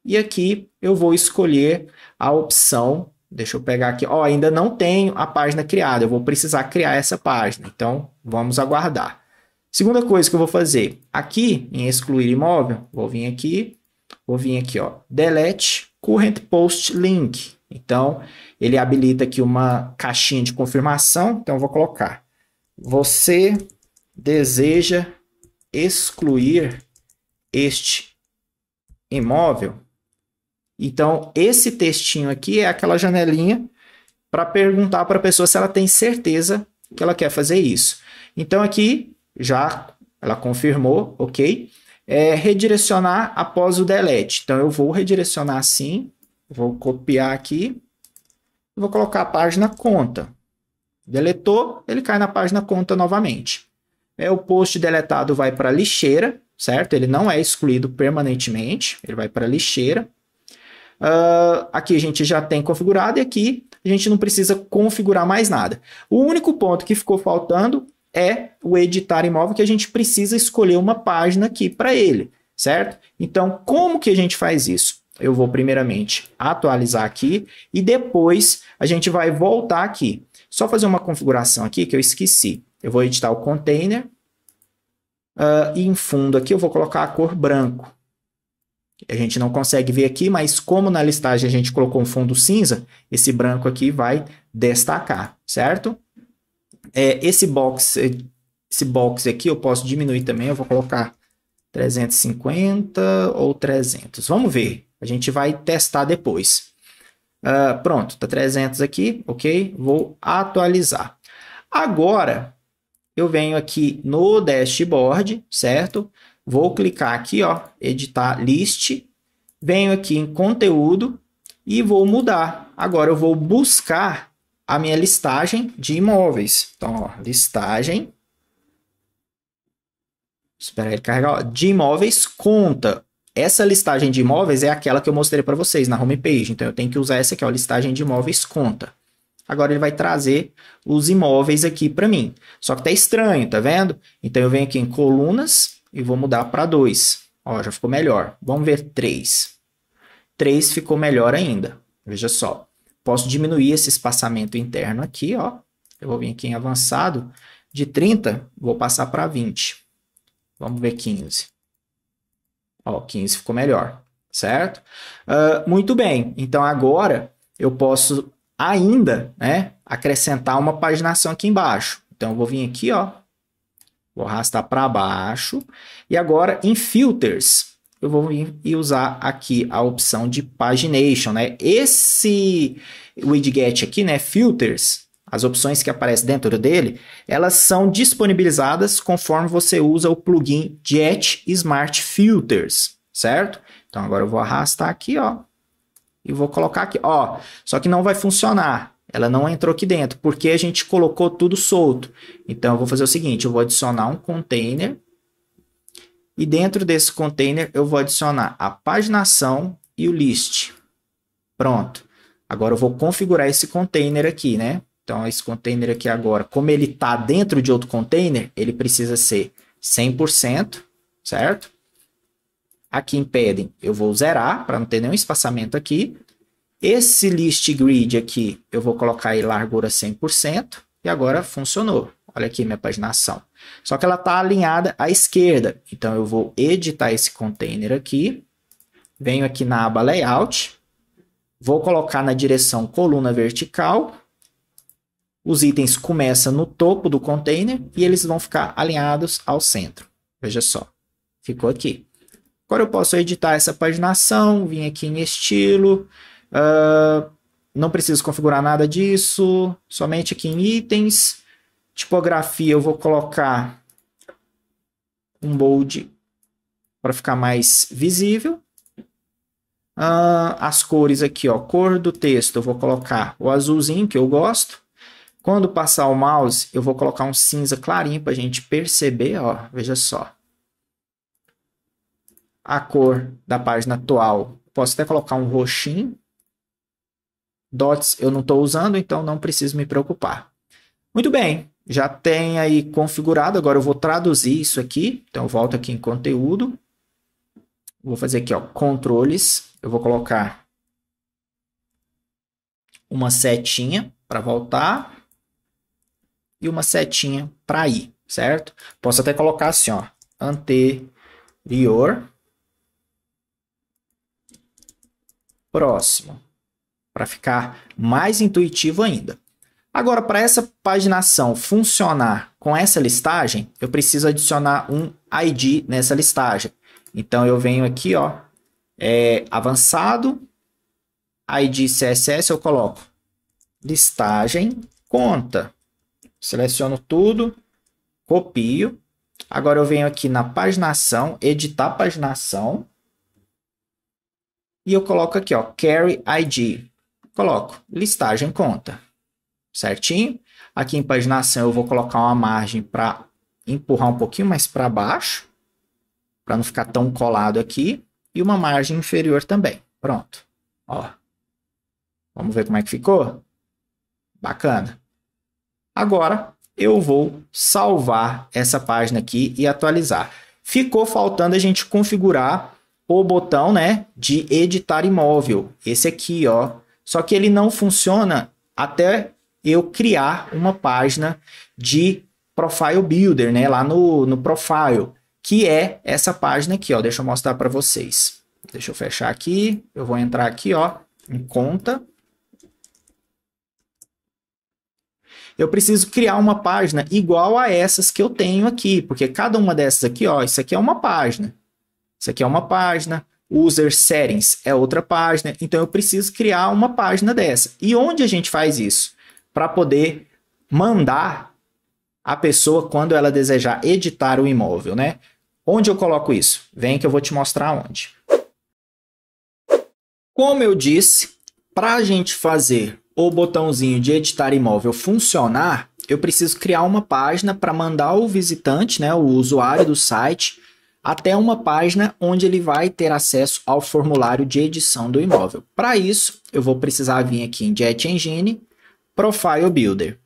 E aqui eu vou escolher a opção. Deixa eu pegar aqui. Ó, oh, ainda não tenho a página criada. Eu vou precisar criar essa página. Então, vamos aguardar. Segunda coisa que eu vou fazer, aqui em excluir imóvel, vou vir aqui, vou vir aqui, ó, delete current post link. Então, ele habilita aqui uma caixinha de confirmação, então vou colocar você deseja excluir este imóvel. Então, esse textinho aqui é aquela janelinha para perguntar para a pessoa se ela tem certeza que ela quer fazer isso. Então, aqui já ela confirmou, ok? É, redirecionar após o delete. Então eu vou redirecionar assim, vou copiar aqui, vou colocar a página conta. Deletou, ele cai na página conta novamente. É, o post deletado vai para a lixeira, certo? Ele não é excluído permanentemente, ele vai para a lixeira. Uh, aqui a gente já tem configurado e aqui a gente não precisa configurar mais nada. O único ponto que ficou faltando é o editar imóvel que a gente precisa escolher uma página aqui para ele, certo? Então, como que a gente faz isso? Eu vou primeiramente atualizar aqui e depois a gente vai voltar aqui. Só fazer uma configuração aqui que eu esqueci. Eu vou editar o container uh, e em fundo aqui eu vou colocar a cor branco. A gente não consegue ver aqui, mas como na listagem a gente colocou um fundo cinza, esse branco aqui vai destacar, certo? É, esse box esse box aqui eu posso diminuir também, eu vou colocar 350 ou 300. Vamos ver, a gente vai testar depois. Uh, pronto, tá 300 aqui, ok? Vou atualizar. Agora, eu venho aqui no dashboard, certo? Vou clicar aqui, ó, editar list. Venho aqui em conteúdo e vou mudar. Agora eu vou buscar a minha listagem de imóveis. Então, ó, listagem. Espera ele carregar. Ó, de imóveis conta. Essa listagem de imóveis é aquela que eu mostrei para vocês na homepage. Então, eu tenho que usar essa aqui, ó, listagem de imóveis conta. Agora ele vai trazer os imóveis aqui para mim. Só que tá estranho, tá vendo? Então eu venho aqui em colunas e vou mudar para 2. Ó, já ficou melhor. Vamos ver 3. 3 ficou melhor ainda. Veja só posso diminuir esse espaçamento interno aqui, ó. Eu vou vir aqui em avançado. De 30, vou passar para 20. Vamos ver 15. Ó, 15 ficou melhor, certo? Uh, muito bem, então agora eu posso ainda, né, acrescentar uma paginação aqui embaixo. Então eu vou vir aqui, ó, vou arrastar para baixo e agora em filters eu vou vir e usar aqui a opção de pagination, né? Esse widget aqui, né, filters, as opções que aparecem dentro dele, elas são disponibilizadas conforme você usa o plugin Jet Smart Filters, certo? Então agora eu vou arrastar aqui, ó, e vou colocar aqui, ó. Só que não vai funcionar. Ela não entrou aqui dentro, porque a gente colocou tudo solto. Então eu vou fazer o seguinte, eu vou adicionar um container e dentro desse container eu vou adicionar a paginação e o list. Pronto. Agora eu vou configurar esse container aqui, né? Então esse container aqui agora, como ele está dentro de outro container, ele precisa ser 100%, certo? Aqui em padding eu vou zerar para não ter nenhum espaçamento aqui. Esse list grid aqui eu vou colocar em largura 100% e agora funcionou. Olha aqui minha paginação. Só que ela está alinhada à esquerda. Então eu vou editar esse container aqui. Venho aqui na aba Layout. Vou colocar na direção coluna vertical. Os itens começam no topo do container e eles vão ficar alinhados ao centro. Veja só, ficou aqui. Agora eu posso editar essa paginação, vim aqui em estilo, uh, não preciso configurar nada disso, somente aqui em itens, Tipografia eu vou colocar um bold para ficar mais visível. Ah, as cores aqui, ó, cor do texto, eu vou colocar o azulzinho que eu gosto. Quando passar o mouse, eu vou colocar um cinza clarinho para a gente perceber, ó, veja só. A cor da página atual, posso até colocar um roxinho. Dots eu não estou usando, então não preciso me preocupar. Muito bem, já tem aí configurado. Agora eu vou traduzir isso aqui. Então eu volto aqui em conteúdo. Vou fazer aqui, ó, controles. Eu vou colocar uma setinha para voltar e uma setinha para ir, certo? Posso até colocar assim, ó, anterior próximo, para ficar mais intuitivo ainda. Agora, para essa paginação funcionar com essa listagem, eu preciso adicionar um ID nessa listagem. Então, eu venho aqui, ó, é, avançado, ID CSS, eu coloco listagem conta. Seleciono tudo, copio. Agora eu venho aqui na paginação, editar paginação. E eu coloco aqui, ó, carry ID. Coloco listagem conta certinho. Aqui em paginação eu vou colocar uma margem para empurrar um pouquinho mais para baixo, para não ficar tão colado aqui, e uma margem inferior também. Pronto. Ó. Vamos ver como é que ficou? Bacana. Agora eu vou salvar essa página aqui e atualizar. Ficou faltando a gente configurar o botão, né, de editar imóvel, esse aqui, ó. Só que ele não funciona até eu criar uma página de Profile Builder, né? Lá no, no Profile, que é essa página aqui, ó. Deixa eu mostrar para vocês. Deixa eu fechar aqui. Eu vou entrar aqui, ó, em conta. eu preciso criar uma página igual a essas que eu tenho aqui, porque cada uma dessas aqui, ó, isso aqui é uma página, isso aqui é uma página, user settings é outra página, então eu preciso criar uma página dessa. E onde a gente faz isso? para poder mandar a pessoa quando ela desejar editar o imóvel, né? Onde eu coloco isso? Vem que eu vou te mostrar onde. Como eu disse, para a gente fazer o botãozinho de editar imóvel funcionar, eu preciso criar uma página para mandar o visitante, né, o usuário do site, até uma página onde ele vai ter acesso ao formulário de edição do imóvel. Para isso, eu vou precisar vir aqui em Jet Engine Profile Builder.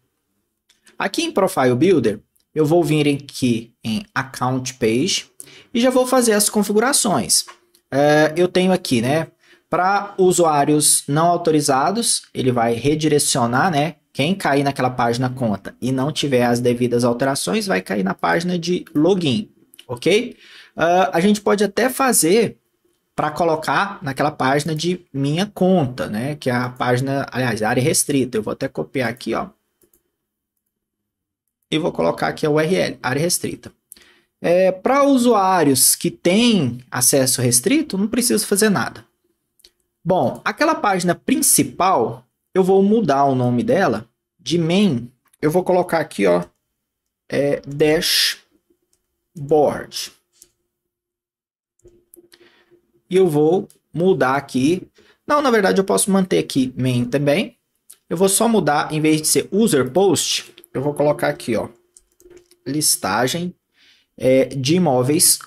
Aqui em Profile Builder, eu vou vir aqui em Account Page e já vou fazer as configurações. É, eu tenho aqui, né, para usuários não autorizados, ele vai redirecionar, né? Quem cair naquela página conta e não tiver as devidas alterações, vai cair na página de login, ok? Uh, a gente pode até fazer para colocar naquela página de minha conta, né? Que é a página, aliás, área restrita. Eu vou até copiar aqui, ó. E vou colocar aqui a URL, área restrita. É, para usuários que têm acesso restrito, não preciso fazer nada. Bom, aquela página principal, eu vou mudar o nome dela de main. Eu vou colocar aqui, ó, é, dashboard. E eu vou mudar aqui. Não, na verdade eu posso manter aqui main também. Eu vou só mudar, em vez de ser user post, eu vou colocar aqui, ó, listagem é, de imóveis.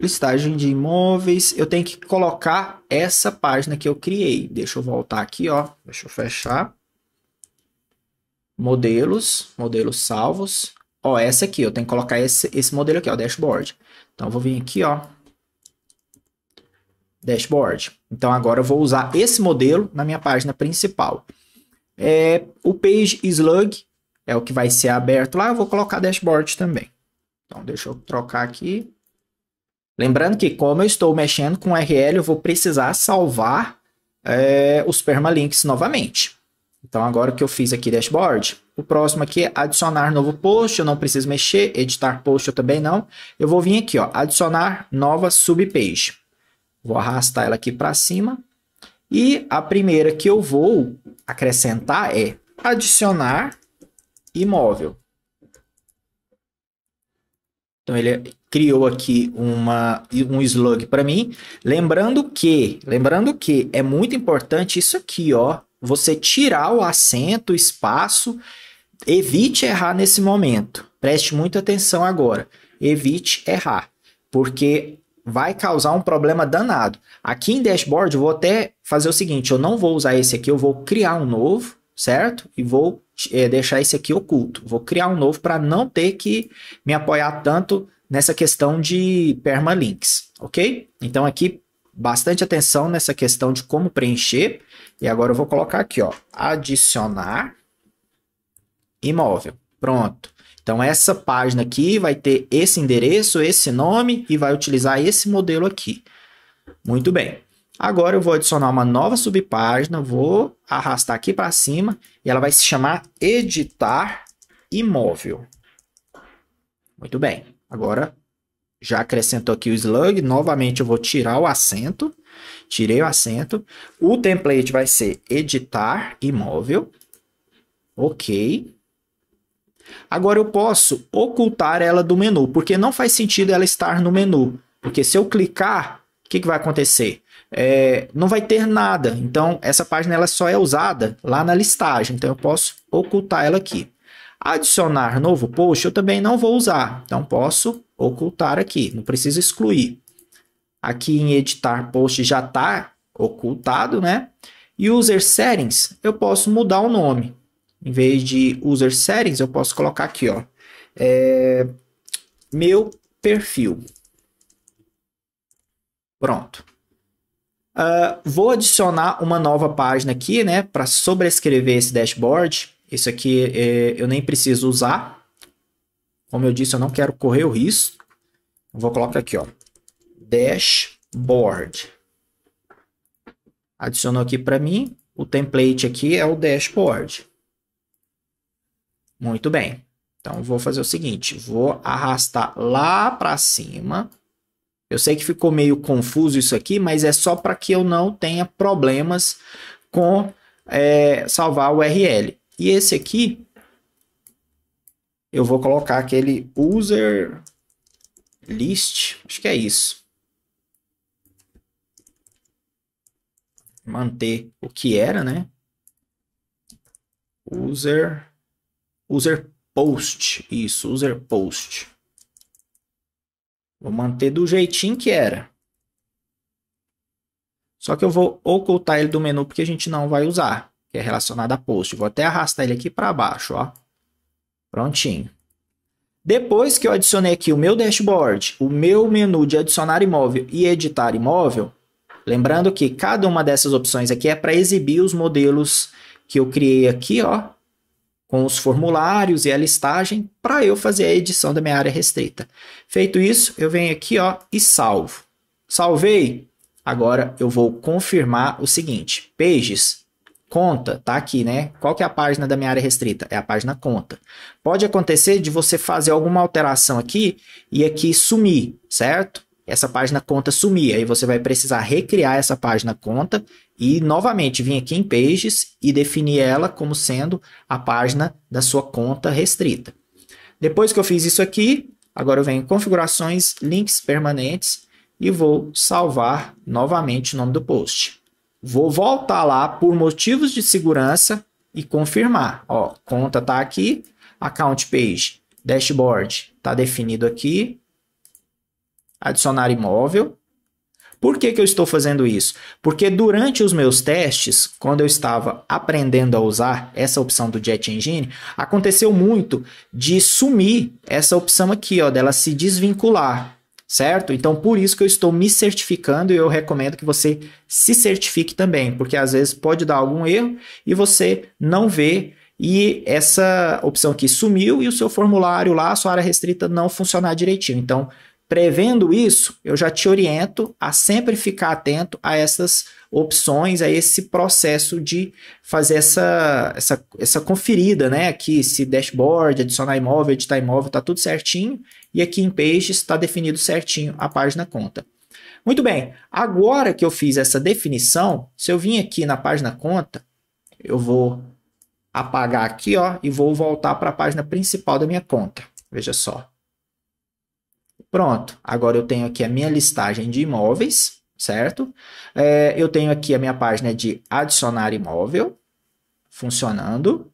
Listagem de imóveis. Eu tenho que colocar essa página que eu criei. Deixa eu voltar aqui, ó. Deixa eu fechar. Modelos, modelos salvos. Ó, essa aqui, eu tenho que colocar esse, esse modelo aqui, ó, dashboard. Então, eu vou vir aqui, ó, dashboard. Então agora eu vou usar esse modelo na minha página principal. É, o page slug é o que vai ser aberto lá, eu vou colocar dashboard também. Então deixa eu trocar aqui. Lembrando que como eu estou mexendo com URL, eu vou precisar salvar é, os permalinks novamente. Então agora o que eu fiz aqui dashboard, o próximo aqui é adicionar novo post, eu não preciso mexer, editar post eu também não. Eu vou vir aqui, ó, adicionar nova subpage. Vou arrastar ela aqui para cima. E a primeira que eu vou acrescentar é adicionar imóvel. Então ele criou aqui uma, um slug para mim. Lembrando que, lembrando que é muito importante isso aqui, ó. Você tirar o acento, o espaço. Evite errar nesse momento. Preste muita atenção agora. Evite errar, porque vai causar um problema danado. Aqui em dashboard, eu vou até fazer o seguinte: eu não vou usar esse aqui, eu vou criar um novo, certo? E vou é, deixar esse aqui oculto. Vou criar um novo para não ter que me apoiar tanto nessa questão de permalinks, ok? Então aqui bastante atenção nessa questão de como preencher. E agora eu vou colocar aqui, ó, adicionar imóvel. Pronto. Então, essa página aqui vai ter esse endereço, esse nome e vai utilizar esse modelo aqui. Muito bem. Agora eu vou adicionar uma nova subpágina, vou arrastar aqui para cima e ela vai se chamar Editar Imóvel. Muito bem. Agora já acrescentou aqui o slug, novamente eu vou tirar o acento, tirei o acento. O template vai ser Editar Imóvel. OK. Agora eu posso ocultar ela do menu, porque não faz sentido ela estar no menu. Porque se eu clicar, o que, que vai acontecer? É, não vai ter nada. Então, essa página ela só é usada lá na listagem. Então, eu posso ocultar ela aqui. Adicionar novo post, eu também não vou usar. Então, posso ocultar aqui. Não preciso excluir. Aqui em editar post já está ocultado, né? User settings, eu posso mudar o nome. Em vez de user settings, eu posso colocar aqui, ó. É, meu perfil. Pronto. Uh, vou adicionar uma nova página aqui, né? Para sobrescrever esse dashboard. Isso aqui é, eu nem preciso usar. Como eu disse, eu não quero correr o risco. Vou colocar aqui, ó. Dashboard. Adicionou aqui para mim. O template aqui é o dashboard. Muito bem. Então, vou fazer o seguinte, vou arrastar lá para cima. Eu sei que ficou meio confuso isso aqui, mas é só para que eu não tenha problemas com é, salvar o URL. E esse aqui, eu vou colocar aquele user list, acho que é isso. Manter o que era, né? User User post, isso, user post. Vou manter do jeitinho que era. Só que eu vou ocultar ele do menu porque a gente não vai usar, que é relacionado a post. Vou até arrastar ele aqui para baixo, ó. Prontinho. Depois que eu adicionei aqui o meu dashboard, o meu menu de adicionar imóvel e editar imóvel, lembrando que cada uma dessas opções aqui é para exibir os modelos que eu criei aqui, ó, com os formulários e a listagem para eu fazer a edição da minha área restrita. Feito isso, eu venho aqui ó, e salvo. Salvei. Agora eu vou confirmar o seguinte: pages, conta, tá aqui, né? Qual que é a página da minha área restrita? É a página conta. Pode acontecer de você fazer alguma alteração aqui e aqui sumir, certo? essa página conta sumir. Aí você vai precisar recriar essa página conta e novamente vir aqui em Pages e definir ela como sendo a página da sua conta restrita. Depois que eu fiz isso aqui, agora eu venho em configurações, links permanentes e vou salvar novamente o nome do post. Vou voltar lá por motivos de segurança e confirmar. Ó, conta tá aqui, account page, dashboard tá definido aqui, adicionar imóvel. Por que, que eu estou fazendo isso? Porque durante os meus testes, quando eu estava aprendendo a usar essa opção do Jet Engine, aconteceu muito de sumir essa opção aqui, ó, dela se desvincular, certo? Então, por isso que eu estou me certificando e eu recomendo que você se certifique também, porque às vezes pode dar algum erro e você não vê e essa opção aqui sumiu e o seu formulário lá, a sua área restrita não funcionar direitinho. Então, Prevendo isso, eu já te oriento a sempre ficar atento a essas opções, a esse processo de fazer essa, essa, essa conferida, né? Aqui, se dashboard, adicionar imóvel, editar imóvel, tá tudo certinho. E aqui em Pages está definido certinho a página conta. Muito bem, agora que eu fiz essa definição, se eu vim aqui na página conta, eu vou apagar aqui, ó, e vou voltar para a página principal da minha conta. Veja só. Pronto, agora eu tenho aqui a minha listagem de imóveis, certo? É, eu tenho aqui a minha página de adicionar imóvel, funcionando.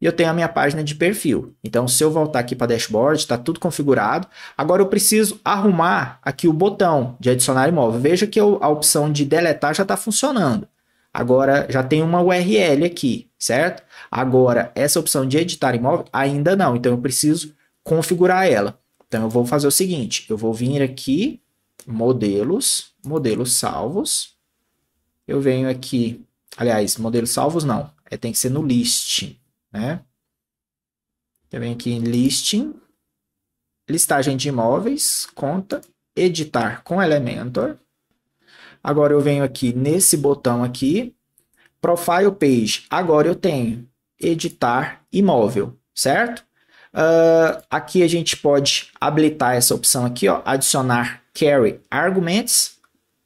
E eu tenho a minha página de perfil. Então, se eu voltar aqui para dashboard, está tudo configurado. Agora eu preciso arrumar aqui o botão de adicionar imóvel. Veja que eu, a opção de deletar já está funcionando. Agora já tem uma URL aqui, certo? Agora, essa opção de editar imóvel ainda não. Então, eu preciso configurar ela. Então eu vou fazer o seguinte, eu vou vir aqui, modelos, modelos salvos. Eu venho aqui, aliás, modelos salvos não, é, tem que ser no listing, né? Eu venho aqui em listing, listagem de imóveis, conta, editar com Elementor. Agora eu venho aqui nesse botão aqui, Profile Page. Agora eu tenho editar imóvel, certo? Uh, aqui a gente pode habilitar essa opção aqui, ó, adicionar carry arguments,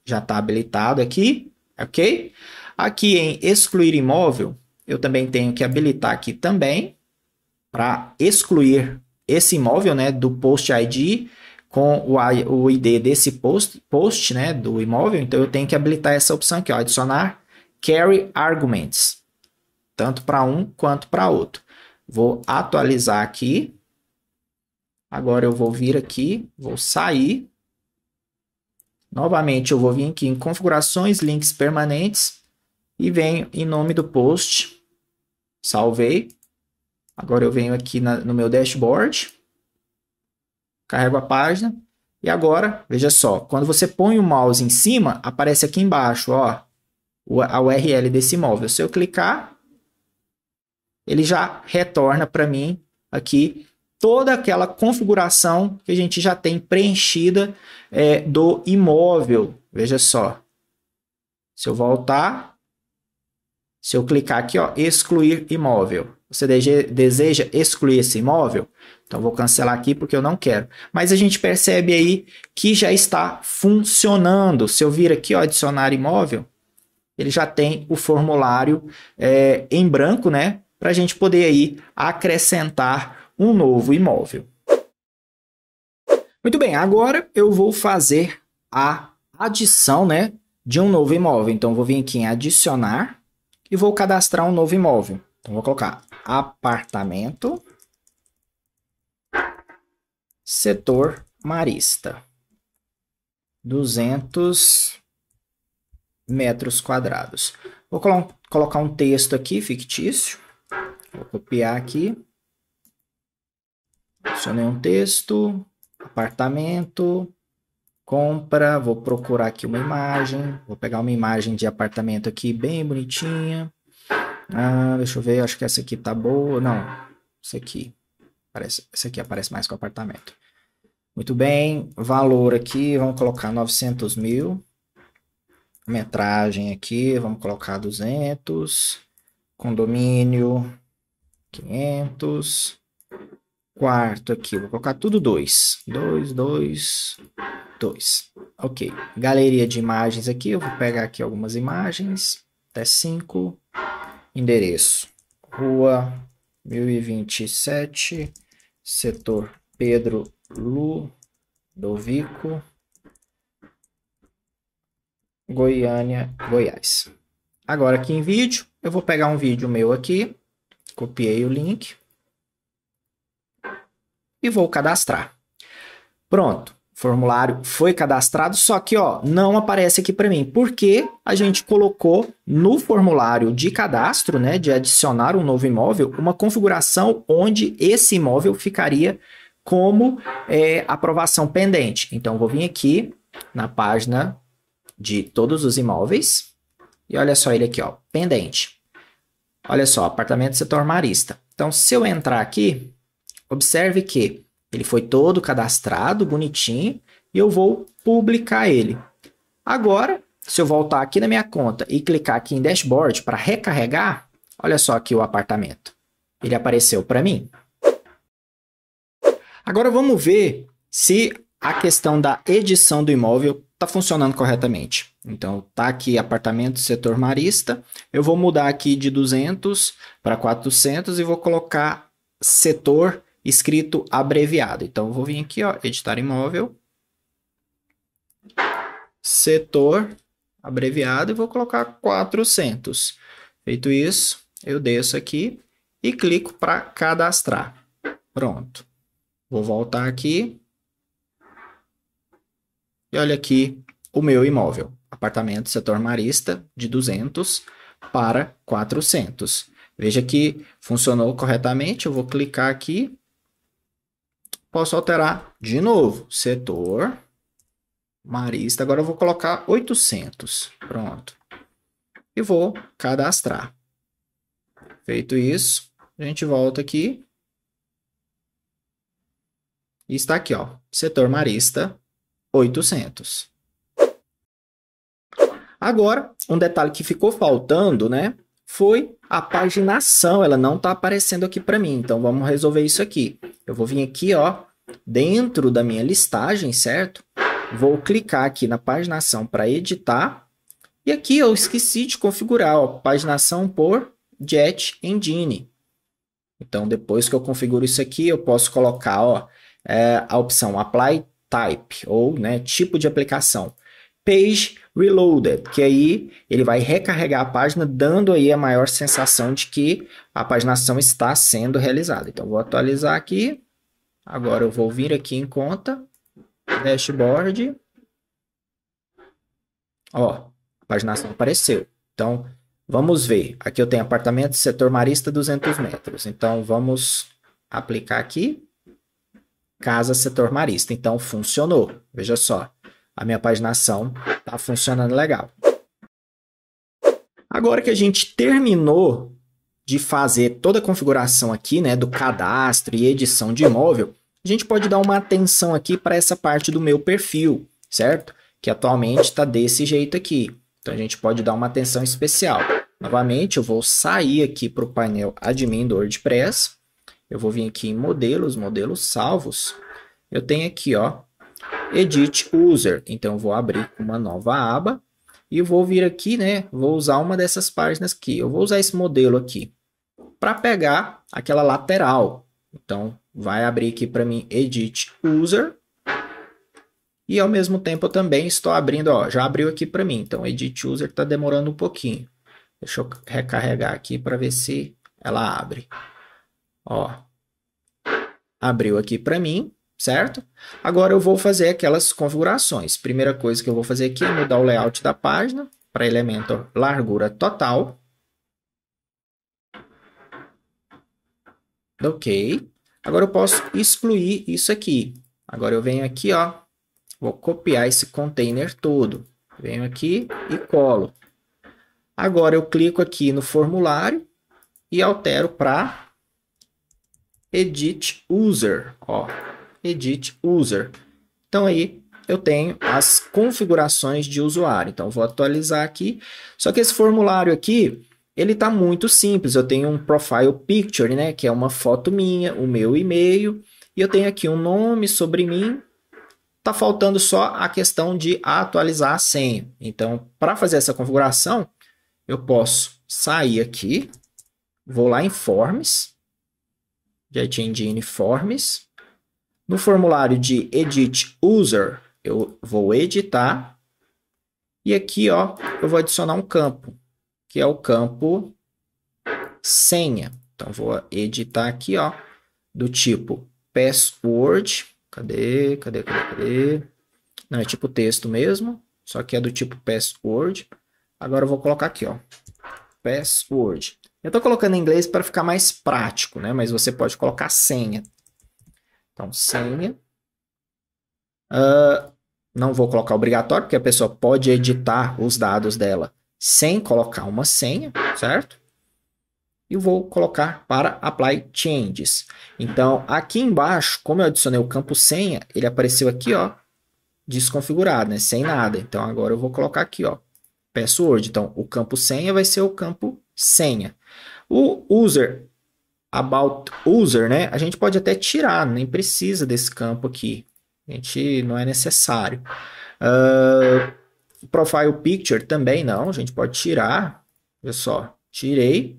já está habilitado aqui, ok? Aqui em excluir imóvel, eu também tenho que habilitar aqui também, para excluir esse imóvel né, do post ID com o ID desse post, post né, do imóvel, então eu tenho que habilitar essa opção aqui, ó, adicionar carry arguments, tanto para um quanto para outro. Vou atualizar aqui. Agora eu vou vir aqui, vou sair. Novamente eu vou vir aqui em configurações, links permanentes e venho em nome do post. Salvei. Agora eu venho aqui na, no meu dashboard. Carrego a página. E agora, veja só, quando você põe o mouse em cima, aparece aqui embaixo, ó, a URL desse imóvel. Se eu clicar, ele já retorna para mim aqui toda aquela configuração que a gente já tem preenchida é, do imóvel. Veja só. Se eu voltar, se eu clicar aqui, ó, excluir imóvel. Você deseja excluir esse imóvel? Então vou cancelar aqui porque eu não quero. Mas a gente percebe aí que já está funcionando. Se eu vir aqui, ó, adicionar imóvel, ele já tem o formulário é, em branco, né? para a gente poder aí acrescentar um novo imóvel. Muito bem, agora eu vou fazer a adição né, de um novo imóvel. Então, vou vir aqui em adicionar e vou cadastrar um novo imóvel. Então, vou colocar apartamento, setor marista, 200 metros quadrados. Vou colo colocar um texto aqui fictício. Vou copiar aqui. Adicionei um texto, apartamento, compra, vou procurar aqui uma imagem, vou pegar uma imagem de apartamento aqui bem bonitinha. Ah, deixa eu ver, acho que essa aqui tá boa, não, essa aqui, parece, essa aqui aparece mais com apartamento. Muito bem, valor aqui, vamos colocar 900 mil. Metragem aqui, vamos colocar 200. Condomínio, 500. Quarto aqui, vou colocar tudo 2. 2, 2, 2. Ok. Galeria de imagens aqui, eu vou pegar aqui algumas imagens. Até 5. Endereço. Rua 1027, setor Pedro Lu Dovico, Goiânia, Goiás. Agora aqui em vídeo, eu vou pegar um vídeo meu aqui Copiei o link. E vou cadastrar. Pronto. Formulário foi cadastrado, só que ó, não aparece aqui para mim, porque a gente colocou no formulário de cadastro, né, de adicionar um novo imóvel, uma configuração onde esse imóvel ficaria como é, aprovação pendente. Então, vou vir aqui na página de todos os imóveis e olha só ele aqui, ó, pendente. Olha só, apartamento setor marista. Então, se eu entrar aqui, observe que ele foi todo cadastrado, bonitinho, e eu vou publicar ele. Agora, se eu voltar aqui na minha conta e clicar aqui em dashboard para recarregar, olha só aqui o apartamento. Ele apareceu para mim. Agora vamos ver se a questão da edição do imóvel está funcionando corretamente. Então, tá aqui apartamento setor marista. Eu vou mudar aqui de 200 para 400 e vou colocar setor escrito abreviado. Então, vou vir aqui, ó, editar imóvel, setor abreviado e vou colocar 400. Feito isso, eu desço aqui e clico para cadastrar. Pronto. Vou voltar aqui. E olha aqui o meu imóvel apartamento setor marista de 200 para 400. Veja que funcionou corretamente, eu vou clicar aqui. Posso alterar de novo, setor marista. Agora eu vou colocar 800, pronto. E vou cadastrar. Feito isso, a gente volta aqui. E está aqui, ó, setor marista 800. Agora, um detalhe que ficou faltando, né? Foi a paginação, ela não está aparecendo aqui para mim. Então, vamos resolver isso aqui. Eu vou vir aqui, ó, dentro da minha listagem, certo? Vou clicar aqui na paginação para editar. E aqui eu esqueci de configurar, ó, paginação por Jet Engine. Então, depois que eu configuro isso aqui, eu posso colocar ó, é, a opção Apply Type, ou né, tipo de aplicação. Page Reloaded, que aí ele vai recarregar a página, dando aí a maior sensação de que a paginação está sendo realizada. Então, vou atualizar aqui. Agora eu vou vir aqui em conta, dashboard. Ó, a paginação apareceu. Então, vamos ver. Aqui eu tenho apartamento, setor marista, 200 metros. Então, vamos aplicar aqui. Casa, setor marista. Então, funcionou. Veja só a minha paginação está funcionando legal. Agora que a gente terminou de fazer toda a configuração aqui, né, do cadastro e edição de imóvel, a gente pode dar uma atenção aqui para essa parte do meu perfil, certo? Que atualmente está desse jeito aqui. Então a gente pode dar uma atenção especial. Novamente, eu vou sair aqui para o painel Admin do WordPress. Eu vou vir aqui em Modelos, Modelos Salvos. Eu tenho aqui, ó, Edit User. Então, vou abrir uma nova aba e vou vir aqui, né? Vou usar uma dessas páginas aqui. Eu vou usar esse modelo aqui para pegar aquela lateral. Então, vai abrir aqui para mim Edit User. E ao mesmo tempo eu também estou abrindo, ó, já abriu aqui para mim. Então, Edit User está demorando um pouquinho. Deixa eu recarregar aqui para ver se ela abre. Ó, abriu aqui para mim certo? Agora eu vou fazer aquelas configurações. Primeira coisa que eu vou fazer aqui é mudar o layout da página para elemento largura total. Ok. Agora eu posso excluir isso aqui. Agora eu venho aqui, ó, vou copiar esse container todo. Venho aqui e colo. Agora eu clico aqui no formulário e altero para edit user, ó edit user. Então aí eu tenho as configurações de usuário. Então vou atualizar aqui. Só que esse formulário aqui, ele tá muito simples. Eu tenho um profile picture, né, que é uma foto minha, o meu e-mail, e eu tenho aqui um nome sobre mim. Tá faltando só a questão de atualizar a senha. Então, para fazer essa configuração, eu posso sair aqui, vou lá em Forms, Jet Engine Forms, no formulário de Edit User, eu vou editar. E aqui, ó, eu vou adicionar um campo, que é o campo senha. Então, vou editar aqui, ó, do tipo password. Cadê, cadê, cadê, cadê? Não, é tipo texto mesmo, só que é do tipo password. Agora eu vou colocar aqui, ó, password. Eu estou colocando em inglês para ficar mais prático, né? Mas você pode colocar senha. Então, senha. Uh, não vou colocar obrigatório, porque a pessoa pode editar os dados dela sem colocar uma senha, certo? E vou colocar para Apply Changes. Então, aqui embaixo, como eu adicionei o campo senha, ele apareceu aqui, ó, desconfigurado, né? Sem nada. Então, agora eu vou colocar aqui, ó, Password. Então, o campo senha vai ser o campo senha. O user about user, né? A gente pode até tirar, nem precisa desse campo aqui. A gente não é necessário. Uh, profile picture também não, a gente pode tirar. Olha só, tirei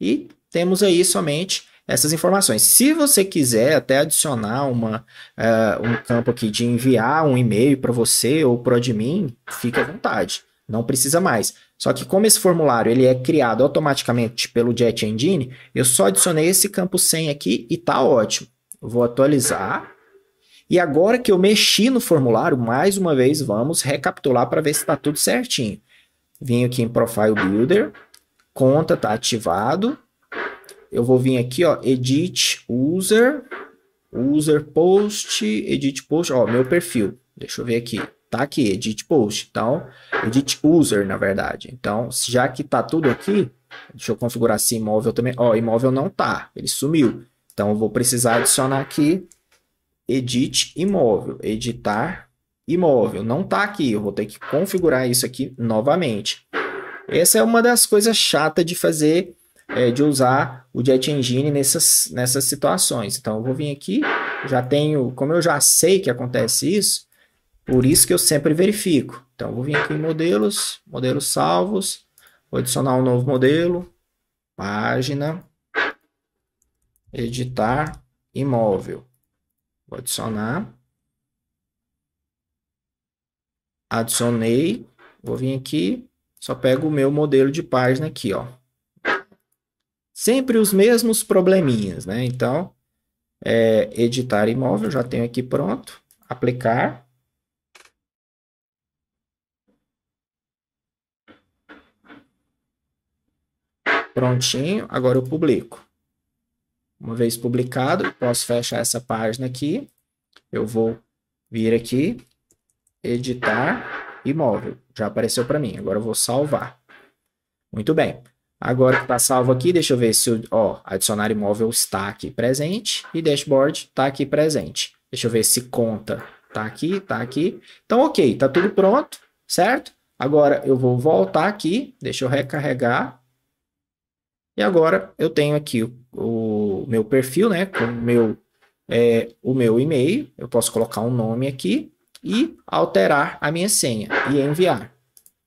e temos aí somente essas informações. Se você quiser até adicionar uma, uh, um campo aqui de enviar um e-mail para você ou para o admin, fique à vontade não precisa mais. Só que como esse formulário ele é criado automaticamente pelo Jet Engine, eu só adicionei esse campo 100 aqui e tá ótimo. Vou atualizar. E agora que eu mexi no formulário, mais uma vez vamos recapitular para ver se está tudo certinho. Vim aqui em Profile Builder, conta está ativado. Eu vou vir aqui, ó, Edit User, User Post, Edit Post, ó, meu perfil. Deixa eu ver aqui tá aqui, edit post, então, edit user, na verdade. Então, já que tá tudo aqui, deixa eu configurar se imóvel também, ó, imóvel não tá, ele sumiu. Então, eu vou precisar adicionar aqui, edit imóvel, editar imóvel, não tá aqui, eu vou ter que configurar isso aqui novamente. Essa é uma das coisas chatas de fazer, é, de usar o Jet Engine nessas, nessas situações. Então, eu vou vir aqui, já tenho, como eu já sei que acontece isso, por isso que eu sempre verifico. Então, vou vir aqui em modelos, modelos salvos, vou adicionar um novo modelo, página, editar, imóvel. Vou adicionar. Adicionei, vou vir aqui, só pego o meu modelo de página aqui, ó. Sempre os mesmos probleminhas, né? Então, é, editar imóvel, já tenho aqui pronto. Aplicar. Prontinho, agora eu publico. Uma vez publicado, posso fechar essa página aqui. Eu vou vir aqui, editar imóvel. Já apareceu para mim, agora eu vou salvar. Muito bem. Agora que está salvo aqui, deixa eu ver se o ó, adicionar imóvel está aqui presente e dashboard está aqui presente. Deixa eu ver se conta está aqui, está aqui. Então, ok, está tudo pronto, certo? Agora eu vou voltar aqui, deixa eu recarregar e agora eu tenho aqui o, o meu perfil, né? Com meu, é, o meu e-mail. Eu posso colocar um nome aqui e alterar a minha senha e enviar.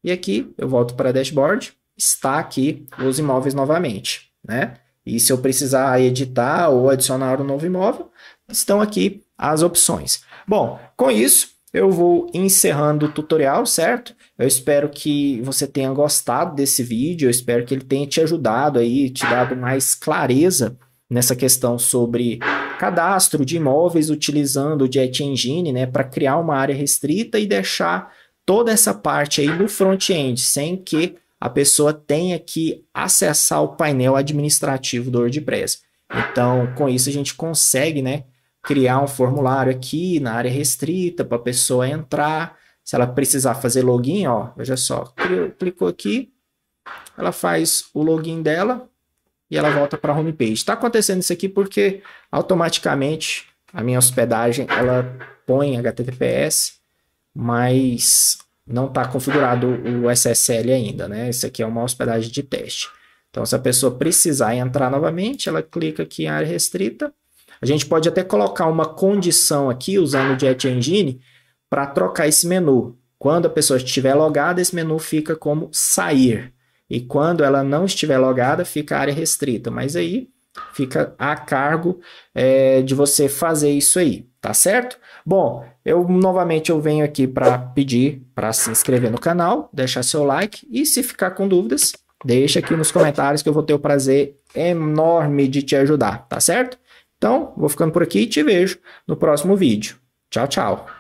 E aqui eu volto para dashboard. Está aqui os imóveis novamente, né? E se eu precisar editar ou adicionar um novo imóvel, estão aqui as opções. Bom, com isso eu vou encerrando o tutorial, certo? Eu espero que você tenha gostado desse vídeo, eu espero que ele tenha te ajudado aí, te dado mais clareza nessa questão sobre cadastro de imóveis utilizando o Jet Engine, né, para criar uma área restrita e deixar toda essa parte aí no front-end, sem que a pessoa tenha que acessar o painel administrativo do WordPress. Então, com isso a gente consegue, né, criar um formulário aqui na área restrita para a pessoa entrar, se ela precisar fazer login, ó, veja só, clicou aqui, ela faz o login dela e ela volta para a homepage. Está acontecendo isso aqui porque automaticamente a minha hospedagem ela põe HTTPS, mas não está configurado o SSL ainda, né? Isso aqui é uma hospedagem de teste. Então, se a pessoa precisar entrar novamente, ela clica aqui em área restrita. A gente pode até colocar uma condição aqui usando o Jet Engine para trocar esse menu. Quando a pessoa estiver logada, esse menu fica como sair. E quando ela não estiver logada, fica área restrita. Mas aí fica a cargo é, de você fazer isso aí, tá certo? Bom, eu novamente eu venho aqui para pedir para se inscrever no canal, deixar seu like e se ficar com dúvidas, deixa aqui nos comentários que eu vou ter o prazer enorme de te ajudar, tá certo? Então, vou ficando por aqui e te vejo no próximo vídeo. Tchau, tchau.